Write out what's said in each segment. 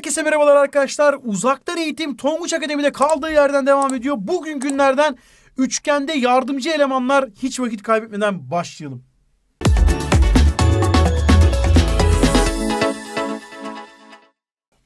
Herkese merhabalar arkadaşlar. Uzaktan eğitim Tonguç Akademi'de kaldığı yerden devam ediyor. Bugün günlerden üçgende yardımcı elemanlar hiç vakit kaybetmeden başlayalım.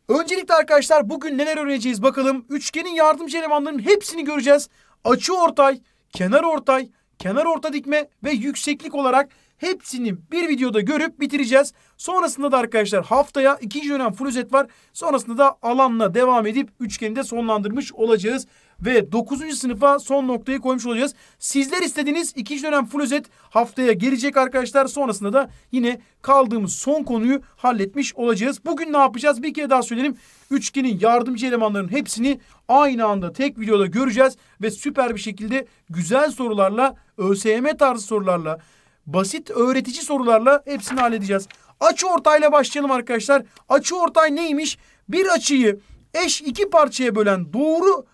Öncelikle arkadaşlar bugün neler öğreneceğiz bakalım. Üçgenin yardımcı elemanlarının hepsini göreceğiz. Açı ortay, kenar ortay, kenar orta dikme ve yükseklik olarak Hepsini bir videoda görüp bitireceğiz. Sonrasında da arkadaşlar haftaya ikinci dönem full özet var. Sonrasında da alanla devam edip üçgeni de sonlandırmış olacağız. Ve 9. sınıfa son noktayı koymuş olacağız. Sizler istediğiniz ikinci dönem full özet haftaya gelecek arkadaşlar. Sonrasında da yine kaldığımız son konuyu halletmiş olacağız. Bugün ne yapacağız? Bir kere daha söyleyelim. Üçgenin yardımcı elemanlarının hepsini aynı anda tek videoda göreceğiz. Ve süper bir şekilde güzel sorularla, ÖSYM tarzı sorularla basit öğretici sorularla hepsini halledeceğiz. Açı ortayla başlayalım arkadaşlar. Açı ortay neymiş? Bir açıyı eş iki parçaya bölen doğru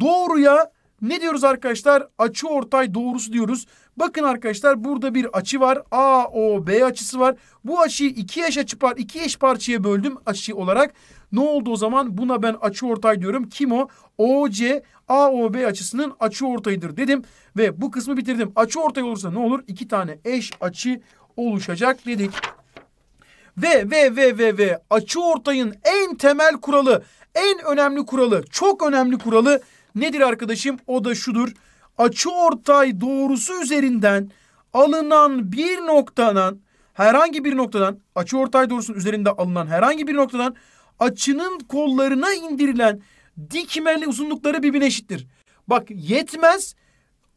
doğruya ne diyoruz arkadaşlar? Açı ortay doğrusu diyoruz. Bakın arkadaşlar burada bir açı var. A, O, B açısı var. Bu açıyı iki eş açı par iki eş parçaya böldüm açı olarak. Ne oldu o zaman? Buna ben açı ortay diyorum. Kim o? OC AOB açısının açı ortayıdır dedim. Ve bu kısmı bitirdim. Açı ortay olursa ne olur? İki tane eş açı oluşacak dedik. Ve ve ve ve ve açı ortayın en temel kuralı, en önemli kuralı, çok önemli kuralı nedir arkadaşım? O da şudur. Açı ortay doğrusu üzerinden alınan bir noktadan herhangi bir noktadan açı ortay doğrusunun üzerinde alınan herhangi bir noktadan açının kollarına indirilen dikmeli uzunlukları birbirine eşittir. Bak yetmez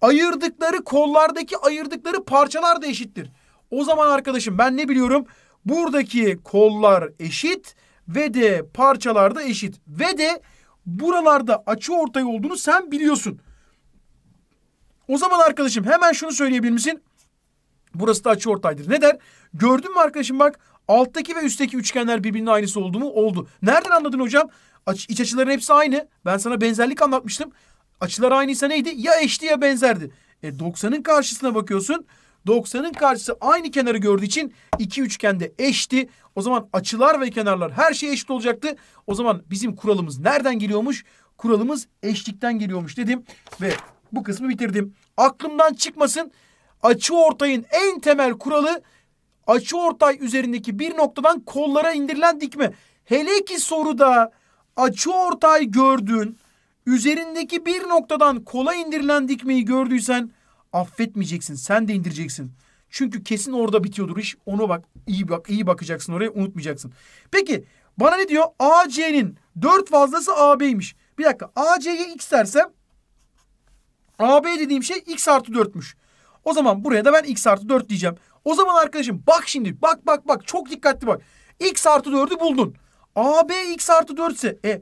ayırdıkları kollardaki ayırdıkları parçalar da eşittir. O zaman arkadaşım ben ne biliyorum? Buradaki kollar eşit ve de parçalar da eşit. Ve de buralarda açı ortay olduğunu sen biliyorsun. O zaman arkadaşım hemen şunu söyleyebilir misin? Burası da açı ortaydır. Ne der? Gördün mü arkadaşım bak Alttaki ve üstteki üçgenler birbirinin aynısı oldu mu? Oldu. Nereden anladın hocam? Aç, iç açıların hepsi aynı. Ben sana benzerlik anlatmıştım. Açılar aynıysa neydi? Ya eşti ya benzerdi. E 90'ın karşısına bakıyorsun. 90'ın karşısı aynı kenarı gördüğü için iki üçgende eşti. O zaman açılar ve kenarlar her şey eşit olacaktı. O zaman bizim kuralımız nereden geliyormuş? Kuralımız eşlikten geliyormuş dedim ve bu kısmı bitirdim. Aklımdan çıkmasın. Açı ortayın en temel kuralı açı ortay üzerindeki bir noktadan kollara indirilen dikme. Hele ki soruda açı ortay gördün, üzerindeki bir noktadan kola indirilen dikmeyi gördüysen affetmeyeceksin. Sen de indireceksin. Çünkü kesin orada bitiyordur iş. Ona bak. iyi bak. iyi bakacaksın oraya. Unutmayacaksın. Peki bana ne diyor? AC'nin dört fazlası AB'ymiş. Bir dakika. AC'ye x dersem AB dediğim şey x artı dörtmüş. O zaman buraya da ben x artı dört diyeceğim. O zaman arkadaşım bak şimdi bak bak bak çok dikkatli bak. X artı 4'ü buldun. AB X artı 4 ise e,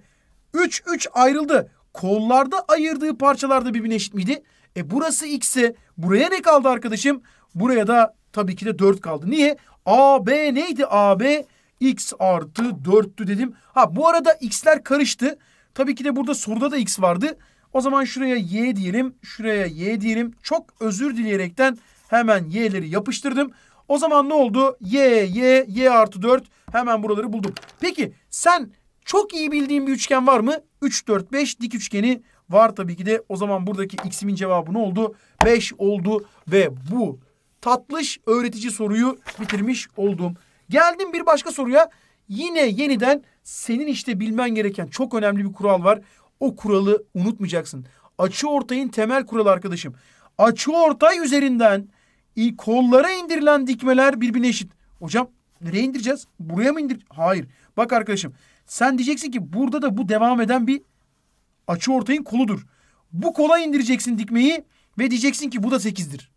3 3 ayrıldı. Kollarda ayırdığı parçalarda birbirine eşit miydi? E burası x ise buraya ne kaldı arkadaşım? Buraya da tabii ki de 4 kaldı. Niye? AB neydi AB? X artı 4'tü dedim. Ha bu arada X'ler karıştı. Tabii ki de burada soruda da X vardı. O zaman şuraya Y diyelim. Şuraya Y diyelim. Çok özür dileyerekten Hemen y'leri yapıştırdım. O zaman ne oldu? Y, y, y artı 4. Hemen buraları buldum. Peki sen çok iyi bildiğin bir üçgen var mı? 3, 4, 5 dik üçgeni var tabii ki de. O zaman buradaki x'imin cevabı ne oldu? 5 oldu ve bu tatlış öğretici soruyu bitirmiş oldum. Geldim bir başka soruya. Yine yeniden senin işte bilmen gereken çok önemli bir kural var. O kuralı unutmayacaksın. Açı ortayın temel kuralı arkadaşım. Açı ortay üzerinden İlk kollara indirilen dikmeler birbirine eşit. Hocam nereye indireceğiz? Buraya mı indir? Hayır. Bak arkadaşım sen diyeceksin ki burada da bu devam eden bir açı ortayın koludur. Bu kola indireceksin dikmeyi ve diyeceksin ki bu da 8'dir.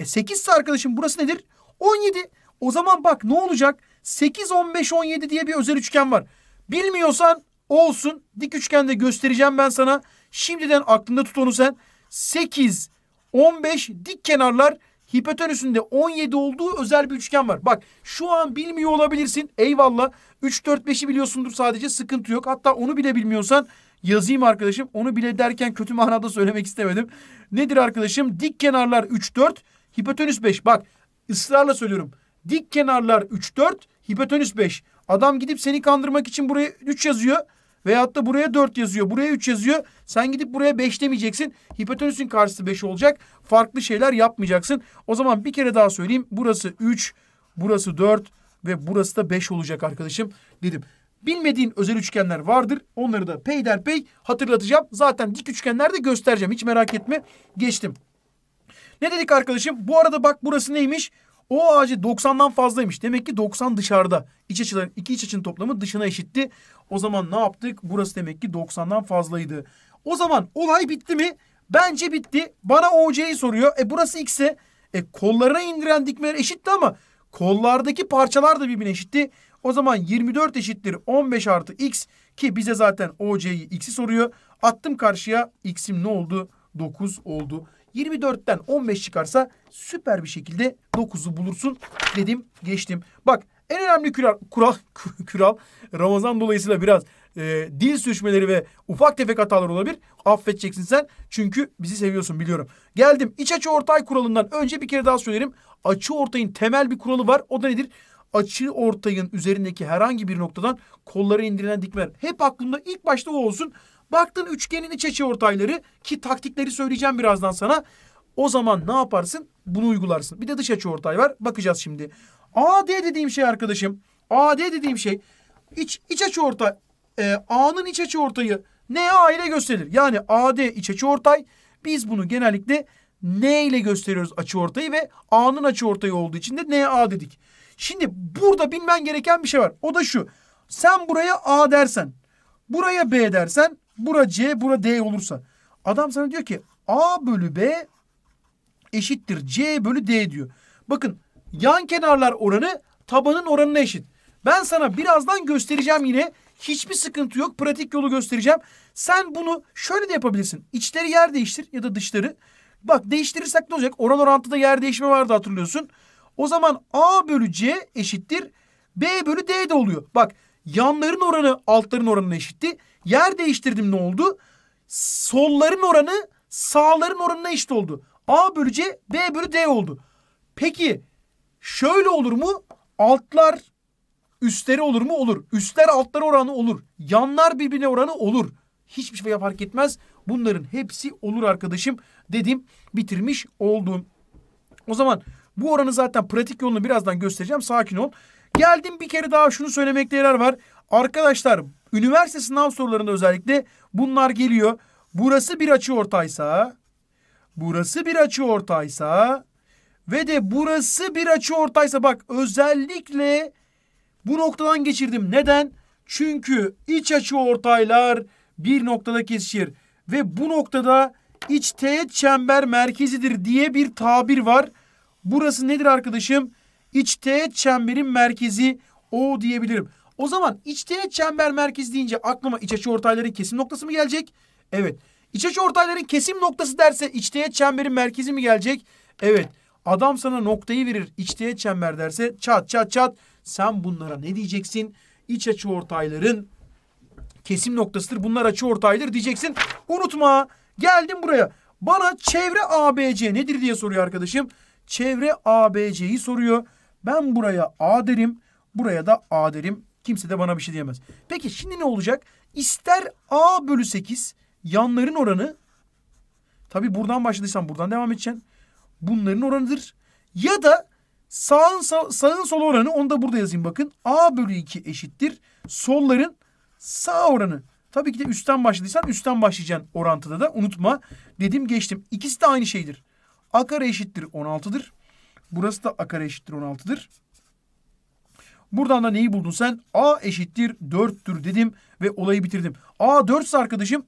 E 8 ise arkadaşım burası nedir? 17. O zaman bak ne olacak? 8, 15, 17 diye bir özel üçgen var. Bilmiyorsan olsun. Dik üçgen de göstereceğim ben sana. Şimdiden aklında tut onu sen. 8, 15 dik kenarlar hipotenüsünde 17 olduğu özel bir üçgen var. Bak şu an bilmiyor olabilirsin. Eyvallah. 3, 4, 5'i biliyorsundur sadece sıkıntı yok. Hatta onu bile bilmiyorsan yazayım arkadaşım. Onu bile derken kötü manada söylemek istemedim. Nedir arkadaşım? Dik kenarlar 3, 4, hipotenüs 5. Bak ısrarla söylüyorum. Dik kenarlar 3, 4, hipotenüs 5. Adam gidip seni kandırmak için buraya 3 yazıyor. Veyahut da buraya 4 yazıyor, buraya 3 yazıyor. Sen gidip buraya 5 demeyeceksin. Hipotenüsün karşısı 5 olacak. Farklı şeyler yapmayacaksın. O zaman bir kere daha söyleyeyim. Burası 3, burası 4 ve burası da 5 olacak arkadaşım dedim. Bilmediğin özel üçgenler vardır. Onları da peyderpey hatırlatacağım. Zaten dik üçgenler de göstereceğim. Hiç merak etme. Geçtim. Ne dedik arkadaşım? Bu arada bak burası neymiş? O ağacı 90'dan fazlaymış. Demek ki 90 dışarıda. İç açıların iki iç açının toplamı dışına eşitti. O zaman ne yaptık? Burası demek ki 90'dan fazlaydı. O zaman olay bitti mi? Bence bitti. Bana OC'yi soruyor. E burası X'e. E kollarına indiren dikmeler eşitti ama kollardaki parçalar da birbirine eşitti. O zaman 24 eşittir 15 artı X ki bize zaten OC'yi X'i soruyor. Attım karşıya X'im ne oldu? 9 oldu. 24'ten 15 çıkarsa süper bir şekilde 9'u bulursun dedim geçtim. Bak en önemli kural, kural, kural Ramazan dolayısıyla biraz e, dil sürçmeleri ve ufak tefek hatalar olabilir. Affedeceksin sen çünkü bizi seviyorsun biliyorum. Geldim iç açı ortay kuralından önce bir kere daha söylerim. Açı ortayın temel bir kuralı var o da nedir? Açı ortayın üzerindeki herhangi bir noktadan kollara indirilen dikmeler. Hep aklımda ilk başta o olsun. Baktın üçgenin iç açı ortayları ki taktikleri söyleyeceğim birazdan sana. O zaman ne yaparsın? Bunu uygularsın. Bir de dış açı ortay var. Bakacağız şimdi. AD dediğim şey arkadaşım. AD dediğim şey iç, iç açı ortay. E, A'nın iç açı ortayı ne A ile gösterilir. Yani AD iç açı ortay. Biz bunu genellikle N ile gösteriyoruz açı ortayı ve A'nın açı ortayı olduğu için de NA dedik. Şimdi burada bilmen gereken bir şey var. O da şu. Sen buraya A dersen, buraya B dersen Bura C, bura D olursa. Adam sana diyor ki A bölü B eşittir C bölü D diyor. Bakın yan kenarlar oranı tabanın oranına eşit. Ben sana birazdan göstereceğim yine. Hiçbir sıkıntı yok. Pratik yolu göstereceğim. Sen bunu şöyle de yapabilirsin. İçleri yer değiştir ya da dışları. Bak değiştirirsek ne olacak? Oran orantıda yer değişme vardı hatırlıyorsun. O zaman A bölü C eşittir. B bölü D de oluyor. Bak yanların oranı altların oranına eşitti. Yer değiştirdim ne oldu? Solların oranı sağların oranına eşit oldu. A bölü C, B bölü D oldu. Peki şöyle olur mu? Altlar üstleri olur mu? Olur. Üstler altları oranı olur. Yanlar birbirine oranı olur. Hiçbir şey fark etmez. Bunların hepsi olur arkadaşım dedim. Bitirmiş oldum. O zaman bu oranı zaten pratik yolunu birazdan göstereceğim. Sakin ol. Geldim bir kere daha şunu söylemekte yarar var. Arkadaşlar Üniversite sınav sorularında özellikle bunlar geliyor. Burası bir açı ortaysa, burası bir açı ortaysa ve de burası bir açı ortaysa bak özellikle bu noktadan geçirdim. Neden? Çünkü iç açı ortaylar bir noktada kesişir ve bu noktada iç teğet çember merkezidir diye bir tabir var. Burası nedir arkadaşım? İç teğet çemberin merkezi o diyebilirim. O zaman iç çember merkez deyince aklıma iç açı ortayların kesim noktası mı gelecek? Evet. İç açı ortayların kesim noktası derse iç çemberin merkezi mi gelecek? Evet. Adam sana noktayı verir iç çember derse çat çat çat. Sen bunlara ne diyeceksin? İç açı ortayların kesim noktasıdır. Bunlar açı ortaydır diyeceksin. Unutma. Geldim buraya. Bana çevre ABC nedir diye soruyor arkadaşım. Çevre ABC'yi soruyor. Ben buraya A derim. Buraya da A derim. Kimse de bana bir şey diyemez. Peki şimdi ne olacak? İster A bölü 8 yanların oranı tabii buradan başladıysan buradan devam edeceksin. Bunların oranıdır. Ya da sağın, sağ, sağın sol oranı onu da burada yazayım bakın. A bölü 2 eşittir. Solların sağ oranı. Tabii ki de üstten başladıysan üstten başlayacaksın orantıda da unutma. Dedim geçtim. İkisi de aynı şeydir. A kare eşittir 16'dır. Burası da a kare eşittir 16'dır. Buradan da neyi buldun sen? A eşittir 4'tür dedim ve olayı bitirdim. A 4 arkadaşım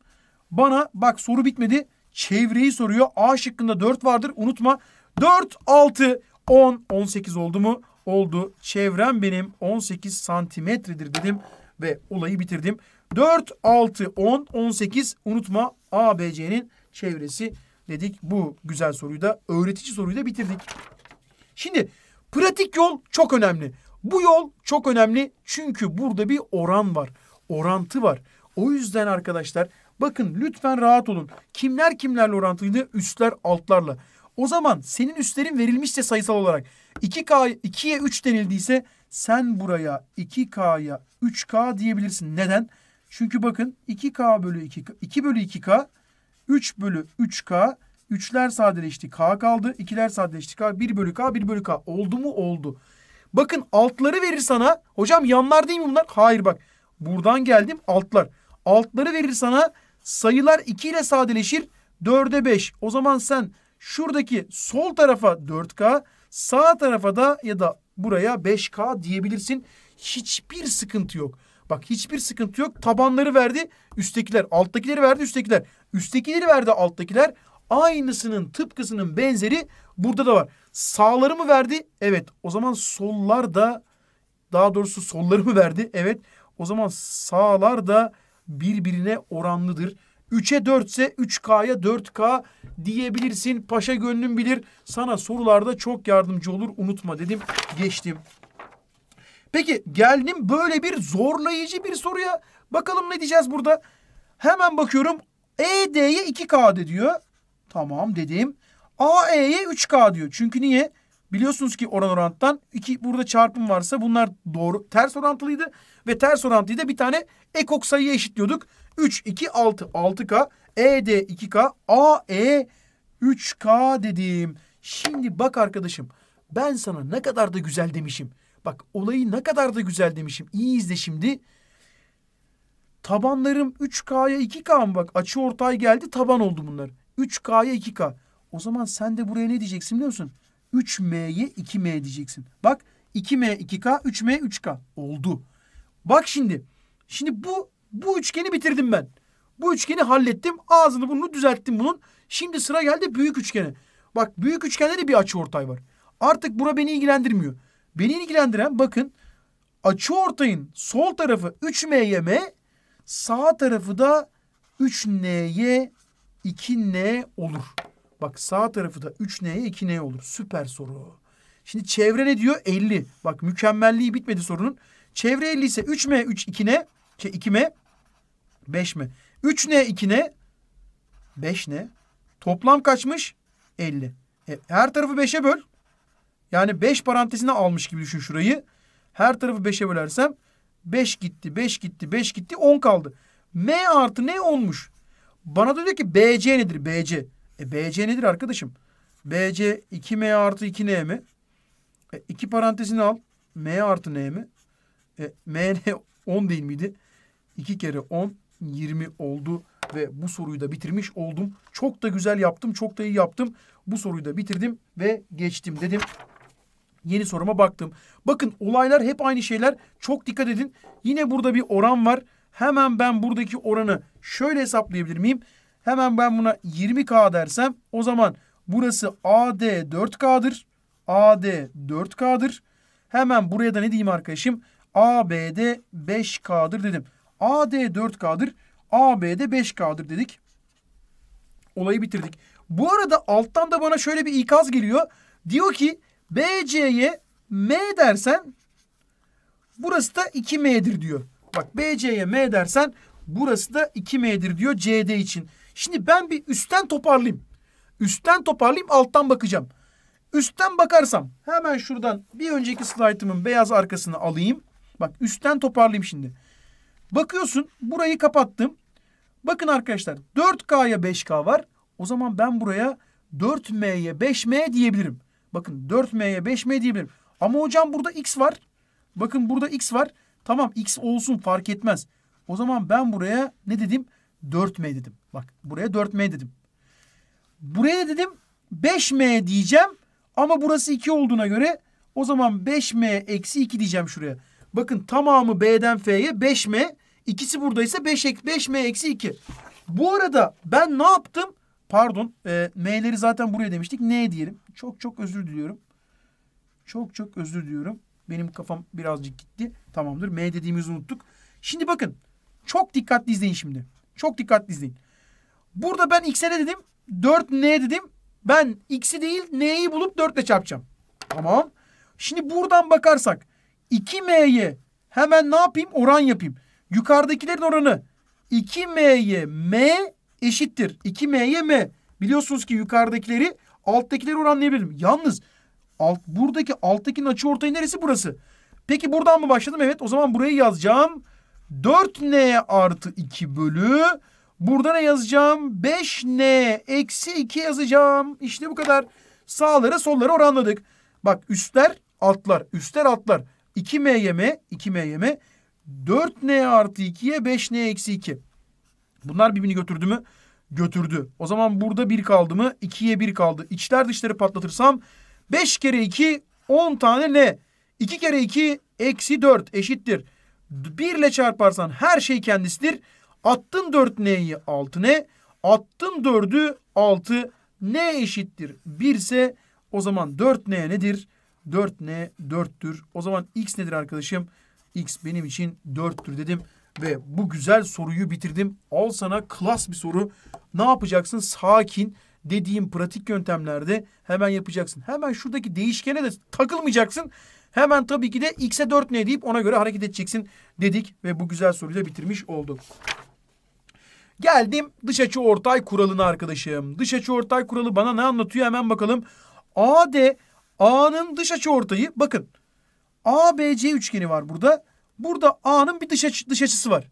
bana bak soru bitmedi. Çevreyi soruyor. A şıkkında 4 vardır unutma. 4, 6, 10, 18 oldu mu? Oldu. Çevrem benim 18 santimetredir dedim ve olayı bitirdim. 4, 6, 10, 18 unutma ABC'nin çevresi dedik. Bu güzel soruyu da öğretici soruyu da bitirdik. Şimdi pratik yol çok önemli. Bu yol çok önemli çünkü burada bir oran var. Orantı var. O yüzden arkadaşlar bakın lütfen rahat olun. Kimler kimlerle orantıydı? Üstler altlarla. O zaman senin üstlerin verilmişse sayısal olarak 2K 2'ye 3 denildiyse sen buraya 2K'ya 3K diyebilirsin. Neden? Çünkü bakın 2K bölü 2K 2 bölü 2K 3 bölü 3K 3'ler sadeleşti K kaldı. 2'ler sadeleşti K. 1 bölü K 1 bölü K. Oldu mu? Oldu. Bakın altları verir sana. Hocam yanlar değil mi bunlar? Hayır bak. Buradan geldim altlar. Altları verir sana. Sayılar 2 ile sadeleşir. 4'e 5. O zaman sen şuradaki sol tarafa 4K, sağ tarafa da ya da buraya 5K diyebilirsin. Hiçbir sıkıntı yok. Bak hiçbir sıkıntı yok. Tabanları verdi üsttekiler. Alttakileri verdi üsttekiler. Üsttekileri verdi alttakiler. Aynısının tıpkısının benzeri burada da var. Sağları mı verdi? Evet. O zaman sollar da daha doğrusu solları mı verdi? Evet. O zaman sağlar da birbirine oranlıdır. 3'e 4 ise 3K'ya 4K diyebilirsin. Paşa gönlüm bilir. Sana sorularda çok yardımcı olur. Unutma dedim. Geçtim. Peki geldim böyle bir zorlayıcı bir soruya. Bakalım ne diyeceğiz burada. Hemen bakıyorum. ED'ye 2K de diyor. Tamam dedim. AE'ye 3K diyor. Çünkü niye? Biliyorsunuz ki oran oranttan iki burada çarpım varsa bunlar doğru ters orantılıydı ve ters orantıyı da bir tane ekok sayıya eşitliyorduk. 3 2 6 6K ED 2K AE 3K dedim. Şimdi bak arkadaşım ben sana ne kadar da güzel demişim. Bak olayı ne kadar da güzel demişim. İyi izle şimdi. Tabanlarım 3K'ya 2K mı bak açı ortay geldi taban oldu bunlar. 3K'ya 2K. O zaman sen de buraya ne diyeceksin biliyor musun? 3M'ye 2M diyeceksin. Bak 2M 2K, 3M 3K. Oldu. Bak şimdi. Şimdi bu bu üçgeni bitirdim ben. Bu üçgeni hallettim. Ağzını bunu düzelttim bunun. Şimdi sıra geldi büyük üçgene. Bak büyük üçgende de bir açı ortay var. Artık bura beni ilgilendirmiyor. Beni ilgilendiren bakın açı ortayın sol tarafı 3 m, sağ tarafı da 3NY 2N olur. Bak sağ tarafı da 3N'ye 2N olur. Süper soru. Şimdi çevre ne diyor? 50. Bak mükemmelliği bitmedi sorunun. Çevre 50 ise 3M 3 2N şey 2M 5M. 3N 2N 5N. Toplam kaçmış? 50. E, her tarafı 5'e böl. Yani 5 parantezine almış gibi düşün şurayı. Her tarafı 5'e bölersem 5 gitti, 5 gitti, 5 gitti, 10 kaldı. M artı ne olmuş? Bana da diyor ki BC nedir? BC. E BC nedir arkadaşım? BC 2M artı 2N mi? E, iki parantezini al. M artı N mi? E, MN 10 değil miydi? 2 kere 10 20 oldu ve bu soruyu da bitirmiş oldum. Çok da güzel yaptım, çok da iyi yaptım. Bu soruyu da bitirdim ve geçtim dedim. Yeni soruma baktım. Bakın olaylar hep aynı şeyler. Çok dikkat edin. Yine burada bir oran var. Hemen ben buradaki oranı şöyle hesaplayabilir miyim? Hemen ben buna 20K dersem o zaman burası AD 4K'dır. AD 4K'dır. Hemen buraya da ne diyeyim arkadaşım? ABD 5K'dır dedim. AD 4K'dır. ABD 5K'dır dedik. Olayı bitirdik. Bu arada alttan da bana şöyle bir ikaz geliyor. Diyor ki BC'ye M dersen burası da 2M'dir diyor. Bak BC'ye M dersen burası da 2M'dir diyor CD için. Şimdi ben bir üstten toparlayayım. Üstten toparlayayım alttan bakacağım. Üstten bakarsam hemen şuradan bir önceki slaytımın beyaz arkasını alayım. Bak üstten toparlayayım şimdi. Bakıyorsun burayı kapattım. Bakın arkadaşlar 4K'ya 5K var. O zaman ben buraya 4M'ye 5M diyebilirim. Bakın 4M'ye 5M diyebilirim. Ama hocam burada X var. Bakın burada X var. Tamam x olsun fark etmez. O zaman ben buraya ne dedim? 4m dedim. Bak buraya 4m dedim. Buraya dedim 5m diyeceğim. Ama burası 2 olduğuna göre o zaman 5m eksi 2 diyeceğim şuraya. Bakın tamamı b'den f'ye 5m. ikisi buradaysa 5, 5m eksi 2. Bu arada ben ne yaptım? Pardon e, m'leri zaten buraya demiştik. n diyelim. Çok çok özür diliyorum. Çok çok özür diliyorum. Benim kafam birazcık gitti. Tamamdır. M dediğimizi unuttuk. Şimdi bakın. Çok dikkatli izleyin şimdi. Çok dikkatli izleyin. Burada ben x'e ne dedim? 4n dedim. Ben x'i değil n'yi bulup 4 ile çarpacağım. Tamam. Şimdi buradan bakarsak 2m'ye hemen ne yapayım? Oran yapayım. Yukarıdakilerin oranı 2m'ye m eşittir. 2m'ye m. Biliyorsunuz ki yukarıdakileri alttakileri oranlayabilirim. Yalnız Alt, buradaki alttakinin açı ortayı neresi burası? Peki buradan mı başladım? Evet o zaman burayı yazacağım. 4n artı 2 bölü. Burada ne yazacağım? 5n eksi 2 yazacağım. İşte bu kadar. Sağları solları oranladık. Bak üstler altlar. Üstler altlar. 2m'ye m 2m'ye m. 4n artı 2'ye 5n eksi 2. Bunlar birbirini götürdü mü? Götürdü. O zaman burada 1 kaldı mı? 2'ye 1 kaldı. İçler dışları patlatırsam 5 kere 2 10 tane ne? 2 kere 2 eksi 4 eşittir. 1 ile çarparsan her şey kendisidir. Attın 4 neyi 6 ne? Attın 4'ü 6 ne eşittir. 1 ise o zaman 4 ne nedir? 4 ne 4'tür. O zaman X nedir arkadaşım? X benim için 4'tür dedim. Ve bu güzel soruyu bitirdim. Al sana klas bir soru. Ne yapacaksın? Sakin dediğim pratik yöntemlerde hemen yapacaksın. Hemen şuradaki değişkene de takılmayacaksın. Hemen tabii ki de x'e 4 ne deyip ona göre hareket edeceksin dedik ve bu güzel soruyu da bitirmiş olduk. Geldim dış açı ortay kuralına arkadaşım. Dış açı ortay kuralı bana ne anlatıyor hemen bakalım. AD A'nın dış açı ortayı bakın. ABC üçgeni var burada. Burada A'nın bir dış, açı, dış açısı var.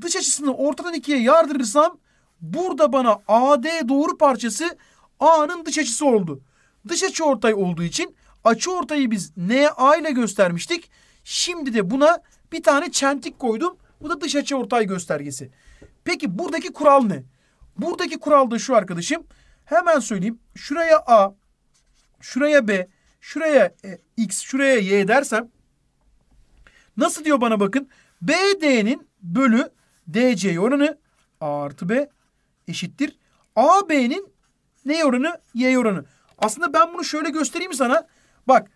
Dış açısını ortadan ikiye yardırırsam Burada bana AD doğru parçası A'nın dış açısı oldu. Dış açı ortay olduğu için açı ortayı biz NA ile göstermiştik. Şimdi de buna bir tane çentik koydum. Bu da dış açı ortay göstergesi. Peki buradaki kural ne? Buradaki kural da şu arkadaşım. Hemen söyleyeyim. Şuraya A, şuraya B, şuraya e, X, şuraya Y dersem nasıl diyor bana bakın. BD'nin bölü DC oranı A artı B eşittir. AB'nin ne oranı? Y oranı. Aslında ben bunu şöyle göstereyim sana. Bak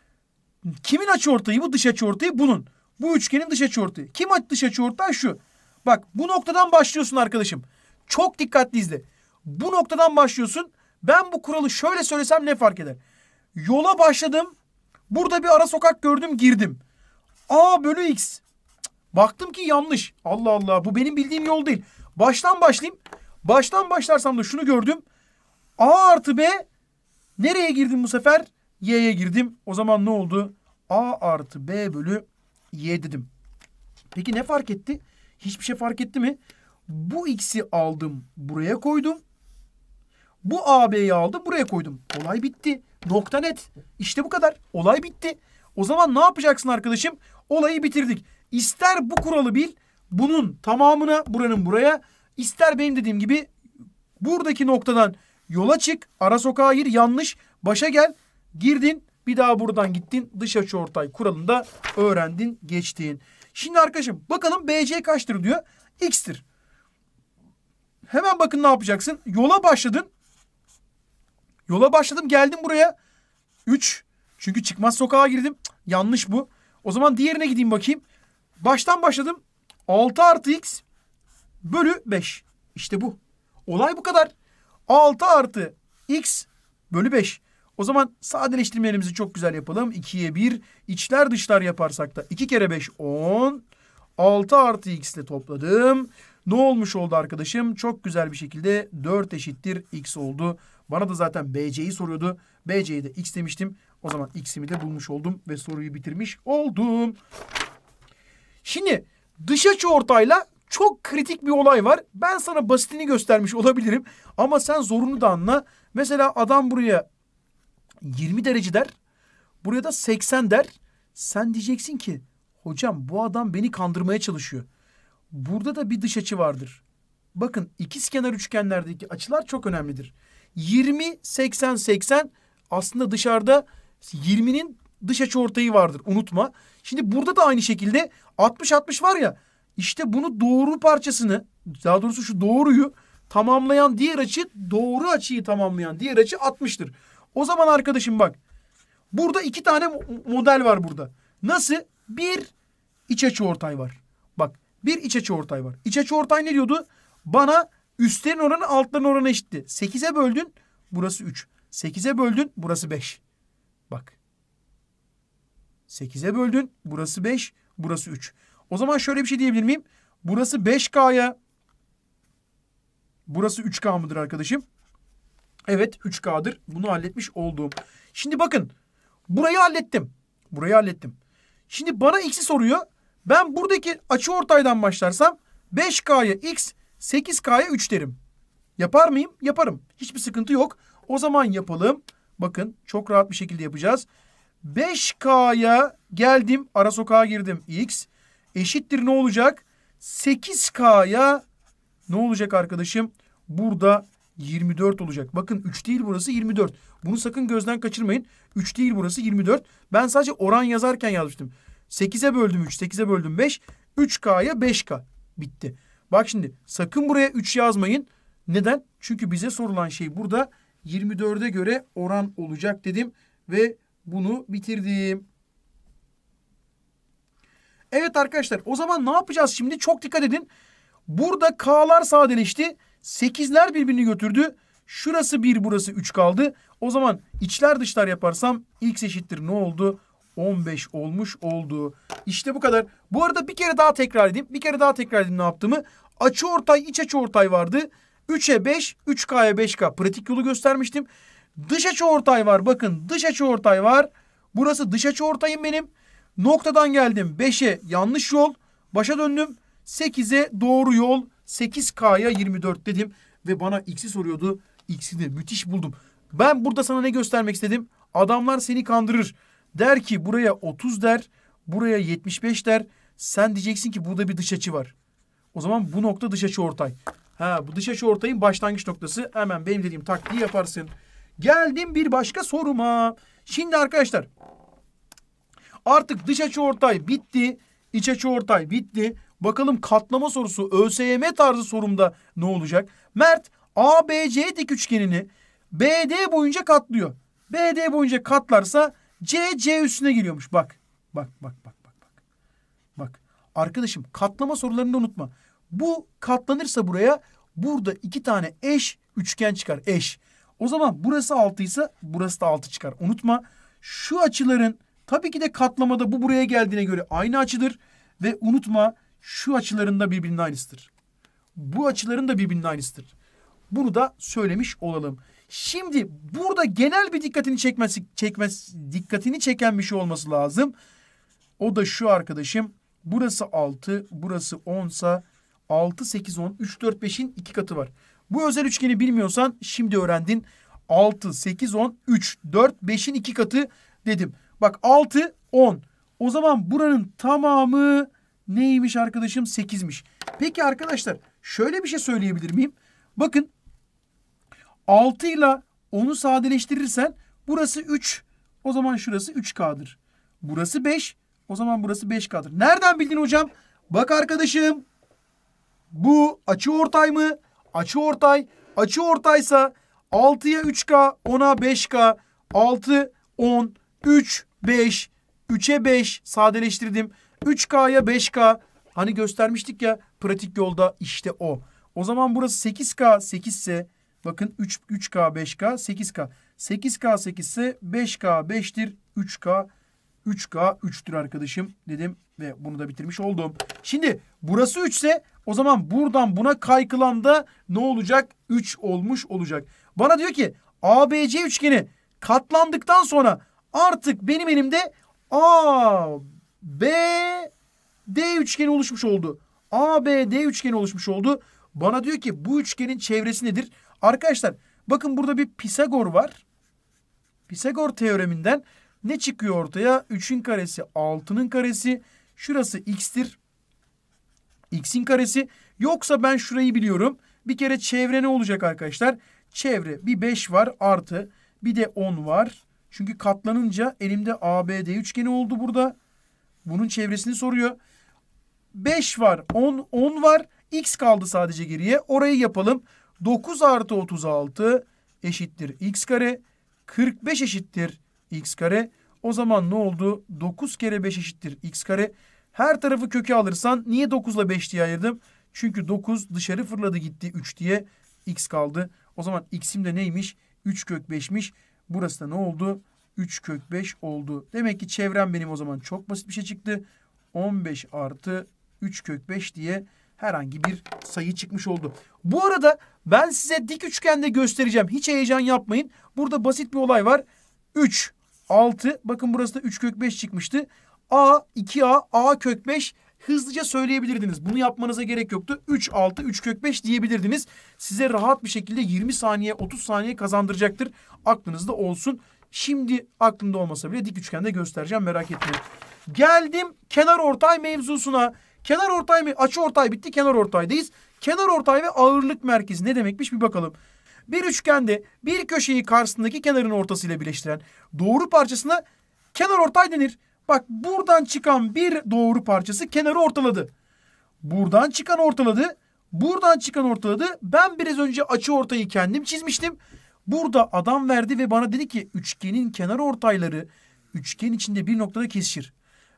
kimin açıortayı bu? Dış açıortayı bunun. Bu üçgenin dış açıortayı. Kim dış açıortay şu. Bak bu noktadan başlıyorsun arkadaşım. Çok dikkatli izle. Bu noktadan başlıyorsun. Ben bu kuralı şöyle söylesem ne fark eder? Yola başladım. Burada bir ara sokak gördüm girdim. A bölü x. Baktım ki yanlış. Allah Allah bu benim bildiğim yol değil. Baştan başlayayım. Baştan başlarsam da şunu gördüm. A artı B nereye girdim bu sefer? Y'ye girdim. O zaman ne oldu? A artı B bölü Y dedim. Peki ne fark etti? Hiçbir şey fark etti mi? Bu x'i aldım buraya koydum. Bu AB'yi aldım buraya koydum. Olay bitti. Nokta net. İşte bu kadar. Olay bitti. O zaman ne yapacaksın arkadaşım? Olayı bitirdik. İster bu kuralı bil. Bunun tamamına buranın buraya İster benim dediğim gibi buradaki noktadan yola çık. Ara sokağa gir yanlış. Başa gel. Girdin. Bir daha buradan gittin. Dış açı ortay kuralını da öğrendin. Geçtin. Şimdi arkadaşım bakalım BC kaçtır diyor. X'tir. Hemen bakın ne yapacaksın. Yola başladın. Yola başladım geldim buraya. 3. Çünkü çıkmaz sokağa girdim. Cık, yanlış bu. O zaman diğerine gideyim bakayım. Baştan başladım. 6 artı x bölü 5. İşte bu. Olay bu kadar. 6 artı x bölü 5. O zaman sadeleştirmelerimizi çok güzel yapalım. 2'ye 1 içler dışlar yaparsak da 2 kere 5 10. 6 artı x ile topladım. Ne olmuş oldu arkadaşım? Çok güzel bir şekilde 4 eşittir x oldu. Bana da zaten bc'yi soruyordu. bc'yi de x demiştim. O zaman x'imi de bulmuş oldum ve soruyu bitirmiş oldum. Şimdi dış açı ortayla çok kritik bir olay var. Ben sana basitini göstermiş olabilirim ama sen zorunu da anla. Mesela adam buraya 20 derece der. Buraya da 80 der. Sen diyeceksin ki hocam bu adam beni kandırmaya çalışıyor. Burada da bir dış açı vardır. Bakın ikizkenar üçgenlerdeki açılar çok önemlidir. 20 80 80 aslında dışarıda 20'nin dış açı ortayı vardır unutma. Şimdi burada da aynı şekilde 60 60 var ya işte bunu doğru parçasını daha doğrusu şu doğruyu tamamlayan diğer açı doğru açıyı tamamlayan diğer açı 60'tır. O zaman arkadaşım bak burada iki tane model var burada. Nasıl? Bir iç açı ortay var. Bak bir iç açı ortay var. İç açı ortay ne diyordu? Bana üstlerin oranı altların oranı eşitti. 8'e böldün burası 3. 8'e böldün burası 5. Bak. 8'e böldün burası 5 burası 3. O zaman şöyle bir şey diyebilir miyim? Burası 5K'ya burası 3K mıdır arkadaşım? Evet 3K'dır. Bunu halletmiş olduğum. Şimdi bakın burayı hallettim. Burayı hallettim. Şimdi bana x'i soruyor. Ben buradaki açı ortaydan başlarsam 5K'ya x 8K'ya 3 derim. Yapar mıyım? Yaparım. Hiçbir sıkıntı yok. O zaman yapalım. Bakın çok rahat bir şekilde yapacağız. 5K'ya geldim. Ara sokağa girdim. X eşittir ne olacak? 8K'ya ne olacak arkadaşım? Burada 24 olacak. Bakın 3 değil burası 24. Bunu sakın gözden kaçırmayın. 3 değil burası 24. Ben sadece oran yazarken yazmıştım. 8'e böldüm 3, 8'e böldüm 5. 3K'ya 5K. Bitti. Bak şimdi sakın buraya 3 yazmayın. Neden? Çünkü bize sorulan şey burada 24'e göre oran olacak dedim. Ve bunu bitirdim. Evet arkadaşlar o zaman ne yapacağız şimdi? Çok dikkat edin. Burada K'lar sadeleşti. Sekizler birbirini götürdü. Şurası bir burası üç kaldı. O zaman içler dışlar yaparsam x eşittir ne oldu? 15 olmuş oldu. İşte bu kadar. Bu arada bir kere daha tekrar edeyim. Bir kere daha tekrar edeyim ne yaptığımı. Açı ortay iç açı ortay vardı. 3'e 5, 3K'ya 5K pratik yolu göstermiştim. Dış açı ortay var. Bakın dış açı ortay var. Burası dış açı ortayım benim. Noktadan geldim 5'e yanlış yol. Başa döndüm 8'e doğru yol. 8K'ya 24 dedim. Ve bana X'i soruyordu. X'i de müthiş buldum. Ben burada sana ne göstermek istedim? Adamlar seni kandırır. Der ki buraya 30 der. Buraya 75 der. Sen diyeceksin ki burada bir dış açı var. O zaman bu nokta dış açı ortay. Ha bu dış açı ortayın başlangıç noktası. Hemen benim dediğim taktiği yaparsın. Geldim bir başka soruma. Şimdi arkadaşlar Artık dış açı ortay bitti. İç açı ortay bitti. Bakalım katlama sorusu ÖSYM tarzı sorumda ne olacak? Mert ABC dik üçgenini BD boyunca katlıyor. BD boyunca katlarsa CC üstüne geliyormuş. Bak. Bak bak bak bak bak. Bak. Arkadaşım katlama sorularını da unutma. Bu katlanırsa buraya burada iki tane eş üçgen çıkar. Eş. O zaman burası 6 ise burası da 6 çıkar. Unutma. Şu açıların Tabii ki de katlamada bu buraya geldiğine göre aynı açıdır. Ve unutma şu açıların da birbirinin aynısıdır. Bu açıların da birbirinin aynısıdır. Bunu da söylemiş olalım. Şimdi burada genel bir dikkatini çekmesi, çekmez, dikkatini çeken bir şey olması lazım. O da şu arkadaşım. Burası 6, burası 10 ise 6, 8, 10, 3, 4, 5'in iki katı var. Bu özel üçgeni bilmiyorsan şimdi öğrendin. 6, 8, 10, 3, 4, 5'in iki katı dedim. Bak 6, 10. O zaman buranın tamamı neymiş arkadaşım? 8'miş. Peki arkadaşlar şöyle bir şey söyleyebilir miyim? Bakın 6 ile 10'u sadeleştirirsen burası 3. O zaman şurası 3K'dır. Burası 5. O zaman burası 5K'dır. Nereden bildin hocam? Bak arkadaşım. Bu açı ortay mı? Açı ortay. Açı ortaysa 6'ya 3K, 10'a 5K, 6, 10, 3, 5, 3'e 5 sadeleştirdim. 3K'ya 5K. Hani göstermiştik ya pratik yolda işte o. O zaman burası 8K 8 ise bakın 3, 3K 5K 8K. 8K 8 ise 5K 5'tir. 3K 3K 3'tür arkadaşım dedim ve bunu da bitirmiş oldum. Şimdi burası 3 ise o zaman buradan buna kaykılan da ne olacak? 3 olmuş olacak. Bana diyor ki ABC üçgeni katlandıktan sonra Artık benim elimde A, B, D üçgeni oluşmuş oldu. A, B, D üçgeni oluşmuş oldu. Bana diyor ki bu üçgenin çevresi nedir? Arkadaşlar bakın burada bir Pisagor var. Pisagor teoreminden ne çıkıyor ortaya? 3'ün karesi 6'nın karesi. Şurası x'tir. x'in karesi. Yoksa ben şurayı biliyorum. Bir kere çevre ne olacak arkadaşlar? Çevre bir 5 var artı bir de 10 var. Çünkü katlanınca elimde ABD üçgeni oldu burada. Bunun çevresini soruyor. 5 var, 10, 10 var. X kaldı sadece geriye. Orayı yapalım. 9 artı 36 eşittir x kare. 45 eşittir x kare. O zaman ne oldu? 9 kere 5 eşittir x kare. Her tarafı köke alırsan niye 9 ile 5 diye ayırdım? Çünkü 9 dışarı fırladı gitti 3 diye x kaldı. O zaman x'im de neymiş? 3 kök 5'miş. Burası da ne oldu? 3 kök 5 oldu. Demek ki çevrem benim o zaman çok basit bir şey çıktı. 15 artı 3 kök 5 diye herhangi bir sayı çıkmış oldu. Bu arada ben size dik üçgende göstereceğim. Hiç heyecan yapmayın. Burada basit bir olay var. 3, 6. Bakın burası da 3 kök 5 çıkmıştı. A, 2A, A kök 5 hızlıca söyleyebilirdiniz. Bunu yapmanıza gerek yoktu. 3 6 3 kök 5 diyebilirdiniz. Size rahat bir şekilde 20 saniye 30 saniye kazandıracaktır. Aklınızda olsun. Şimdi aklımda olmasa bile dik üçgende göstereceğim merak etmeyin. Geldim kenar ortay mevzusuna. Kenar ortay mı? Açı ortay bitti. Kenar ortaydayız. Kenar ortay ve ağırlık merkezi ne demekmiş bir bakalım. Bir üçgende bir köşeyi karşısındaki kenarın ortasıyla birleştiren doğru parçasına kenar ortay denir. Bak buradan çıkan bir doğru parçası kenarı ortaladı. Buradan çıkan ortaladı. Buradan çıkan ortaladı. Ben biraz önce açı ortayı kendim çizmiştim. Burada adam verdi ve bana dedi ki üçgenin kenar ortayları üçgen içinde bir noktada kesişir.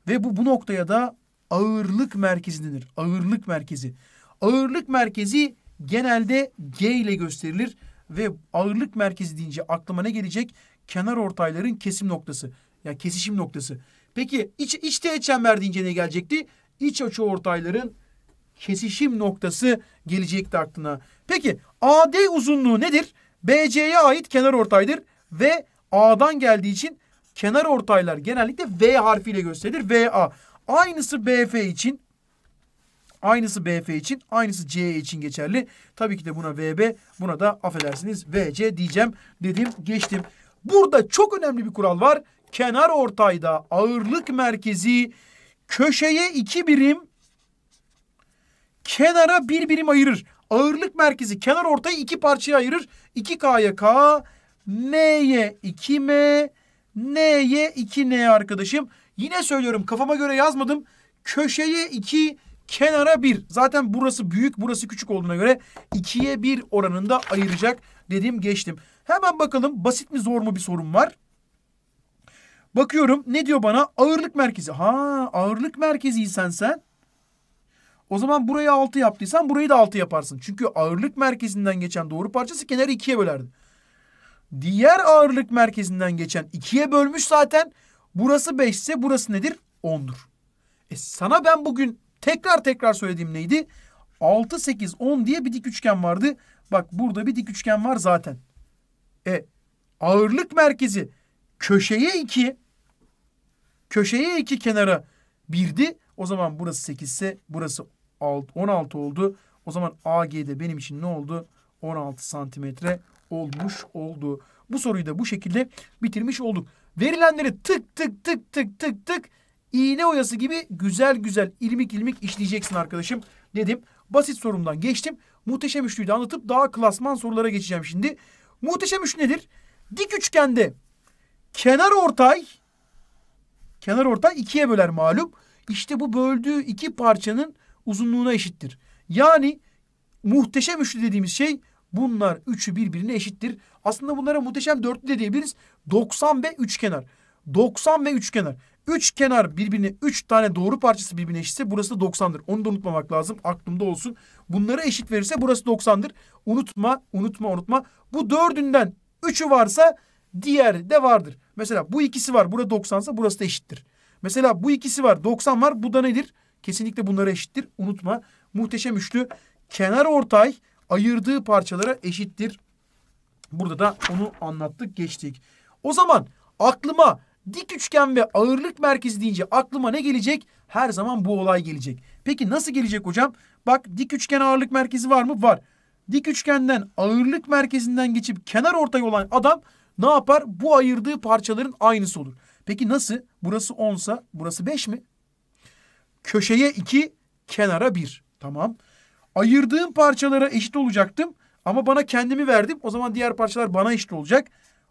Ve bu, bu noktaya da ağırlık merkezi denir. Ağırlık merkezi. Ağırlık merkezi genelde G ile gösterilir ve ağırlık merkezi deyince aklıma ne gelecek? Kenar ortayların kesim noktası. Ya yani kesişim noktası. Peki iç, içte teğet çember deyince ne gelecekti? İç açı ortayların kesişim noktası gelecekti aklına. Peki AD uzunluğu nedir? BC'ye ait kenar ortaydır ve A'dan geldiği için kenar ortaylar genellikle V harfiyle gösterilir. VA. Aynısı BF için Aynısı BF için, aynısı CE için geçerli. Tabii ki de buna VB, buna da affedersiniz VC diyeceğim. Dedim, geçtim. Burada çok önemli bir kural var kenar ortayda ağırlık merkezi köşeye iki birim kenara bir birim ayırır. Ağırlık merkezi kenar ortayı iki parçaya ayırır. 2K'ya K, M'ye 2M, N'ye 2N arkadaşım. Yine söylüyorum kafama göre yazmadım. Köşeye 2, kenara 1. Zaten burası büyük, burası küçük olduğuna göre 2'ye 1 oranında ayıracak dedim geçtim. Hemen bakalım basit mi zor mu bir sorun var. Bakıyorum ne diyor bana? Ağırlık merkezi. Ha ağırlık merkeziysen sen. O zaman burayı 6 yaptıysan burayı da 6 yaparsın. Çünkü ağırlık merkezinden geçen doğru parçası kenarı 2'ye bölerdi Diğer ağırlık merkezinden geçen 2'ye bölmüş zaten. Burası 5 ise burası nedir? 10'dur. E sana ben bugün tekrar tekrar söylediğim neydi? 6, 8, 10 diye bir dik üçgen vardı. Bak burada bir dik üçgen var zaten. E ağırlık merkezi köşeye 2, köşeye iki kenara birdi. O zaman burası 8 ise burası 16 oldu. O zaman AG'de benim için ne oldu? 16 santimetre olmuş oldu. Bu soruyu da bu şekilde bitirmiş olduk. Verilenleri tık tık tık tık tık tık iğne oyası gibi güzel güzel ilmik ilmik işleyeceksin arkadaşım dedim. Basit sorumdan geçtim. Muhteşem üçlüyü de anlatıp daha klasman sorulara geçeceğim şimdi. Muhteşem üçlü nedir? Dik üçgende kenar ortay kenar orta ikiye böler malum. İşte bu böldüğü iki parçanın uzunluğuna eşittir. Yani muhteşem üçlü dediğimiz şey bunlar üçü birbirine eşittir. Aslında bunlara muhteşem dörtlü de diyebiliriz. 90 ve üçkenar. 90 ve üçkenar. Üç kenar birbirine üç tane doğru parçası birbirine eşitse burası da 90'dır. Onu da unutmamak lazım. Aklımda olsun. Bunlara eşit verirse burası 90'dır. Unutma, unutma, unutma. Bu dördünden üçü varsa diğer de vardır. Mesela bu ikisi var. Burada 90 ise burası da eşittir. Mesela bu ikisi var. 90 var. Bu da nedir? Kesinlikle bunlara eşittir. Unutma. Muhteşem üçlü kenar ortay ayırdığı parçalara eşittir. Burada da onu anlattık geçtik. O zaman aklıma dik üçgen ve ağırlık merkezi deyince aklıma ne gelecek? Her zaman bu olay gelecek. Peki nasıl gelecek hocam? Bak dik üçgen ağırlık merkezi var mı? Var. Dik üçgenden ağırlık merkezinden geçip kenar ortay olan adam ne yapar? Bu ayırdığı parçaların aynısı olur. Peki nasıl? Burası 10'sa burası 5 mi? Köşeye 2, kenara 1. Tamam. Ayırdığım parçalara eşit olacaktım ama bana kendimi verdim. O zaman diğer parçalar bana eşit olacak.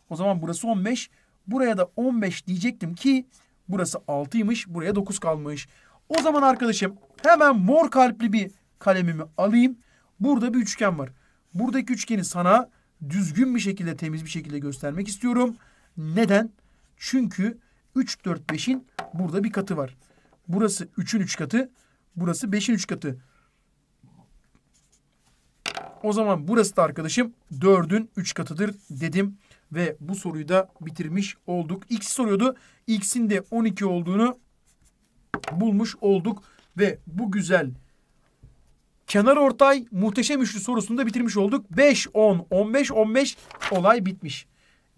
O zaman burası 15. Buraya da 15 diyecektim ki burası 6'ymış, buraya 9 kalmış. O zaman arkadaşım hemen mor kalpli bir kalemimi alayım. Burada bir üçgen var. Buradaki üçgeni sana düzgün bir şekilde, temiz bir şekilde göstermek istiyorum. Neden? Çünkü 3, 4, 5'in burada bir katı var. Burası 3'ün 3 katı, burası 5'in 3 katı. O zaman burası da arkadaşım 4'ün 3 katıdır dedim. Ve bu soruyu da bitirmiş olduk. X soruyordu. X'in de 12 olduğunu bulmuş olduk. Ve bu güzel kenar ortay muhteşem üçlü sorusunda bitirmiş olduk. 5, 10, 15, 15 olay bitmiş.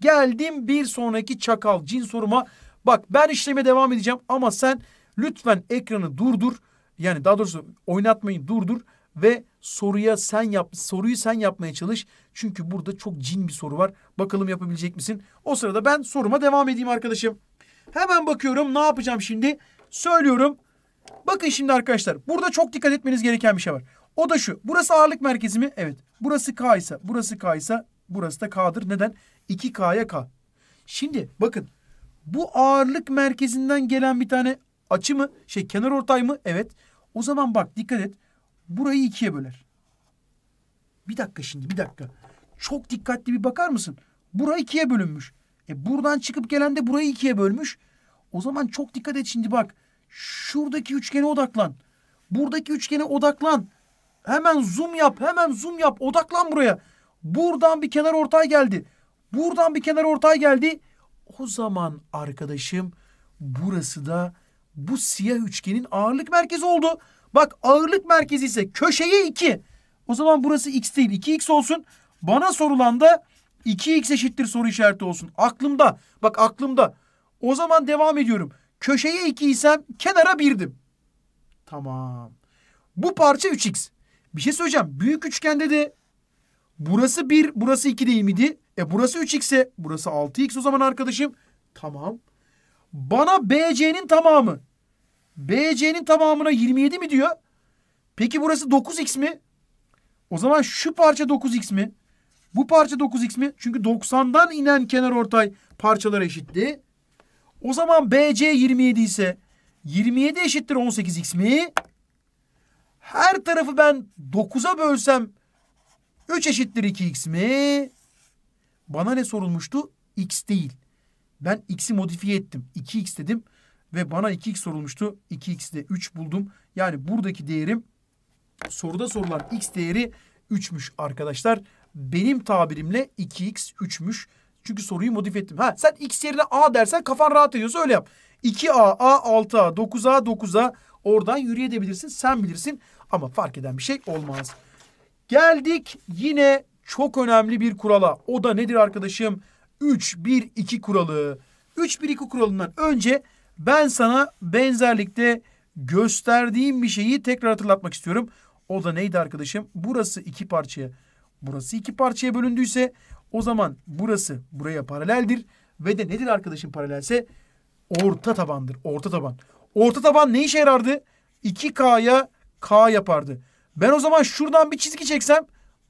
Geldim bir sonraki çakal cin soruma. Bak ben işleme devam edeceğim ama sen lütfen ekranı durdur. Yani daha doğrusu oynatmayı durdur ve soruya sen yap soruyu sen yapmaya çalış. Çünkü burada çok cin bir soru var. Bakalım yapabilecek misin? O sırada ben soruma devam edeyim arkadaşım. Hemen bakıyorum ne yapacağım şimdi? Söylüyorum. Bakın şimdi arkadaşlar burada çok dikkat etmeniz gereken bir şey var. O da şu. Burası ağırlık merkezi mi? Evet. Burası K ise, burası K ise burası da K'dır. Neden? 2K'ya K. Şimdi bakın. Bu ağırlık merkezinden gelen bir tane açı mı? Şey kenar ortay mı? Evet. O zaman bak dikkat et. Burayı ikiye böler. Bir dakika şimdi bir dakika. Çok dikkatli bir bakar mısın? Bura ikiye bölünmüş. E buradan çıkıp gelen de burayı ikiye bölmüş. O zaman çok dikkat et şimdi bak. Şuradaki üçgene odaklan. Buradaki üçgene odaklan. Hemen zoom yap. Hemen zoom yap. Odaklan buraya. Buradan bir kenar ortay geldi. Buradan bir kenar ortay geldi. O zaman arkadaşım burası da bu siyah üçgenin ağırlık merkezi oldu. Bak ağırlık merkezi ise köşeye 2. O zaman burası x değil 2x olsun. Bana sorulan da 2x eşittir soru işareti olsun. Aklımda. Bak aklımda. O zaman devam ediyorum. Köşeye 2 isem kenara 1'dim. Tamam. Bu parça 3x. Bir şey söyleyeceğim. Büyük üçgende de burası 1, burası 2 değil miydi? E burası 3 ise, burası 6x o zaman arkadaşım. Tamam. Bana BC'nin tamamı. BC'nin tamamına 27 mi diyor? Peki burası 9x mi? O zaman şu parça 9x mi? Bu parça 9x mi? Çünkü 90'dan inen kenar ortay parçalara eşitti. O zaman BC 27 ise 27 eşittir 18x mi? her tarafı ben 9'a bölsem 3 eşittir 2x mi? Bana ne sorulmuştu? X değil. Ben x'i modifiye ettim. 2x dedim ve bana 2x sorulmuştu. 2x'de 3 buldum. Yani buradaki değerim soruda sorulan x değeri 3'müş arkadaşlar. Benim tabirimle 2x 3'müş. Çünkü soruyu modifiye ettim. Ha sen x yerine a dersen kafan rahat ediyorsa öyle yap. 2a, a 6a, 9a, 9a oradan yürüyebilirsin. Sen bilirsin. Ama fark eden bir şey olmaz. Geldik yine çok önemli bir kurala. O da nedir arkadaşım? 3-1-2 kuralı. 3-1-2 kuralından önce ben sana benzerlikte gösterdiğim bir şeyi tekrar hatırlatmak istiyorum. O da neydi arkadaşım? Burası iki parçaya. Burası iki parçaya bölündüyse o zaman burası buraya paraleldir. Ve de nedir arkadaşım paralelse? Orta tabandır. Orta taban. Orta taban ne işe yarardı? 2K'ya K yapardı. Ben o zaman şuradan bir çizgi çeksem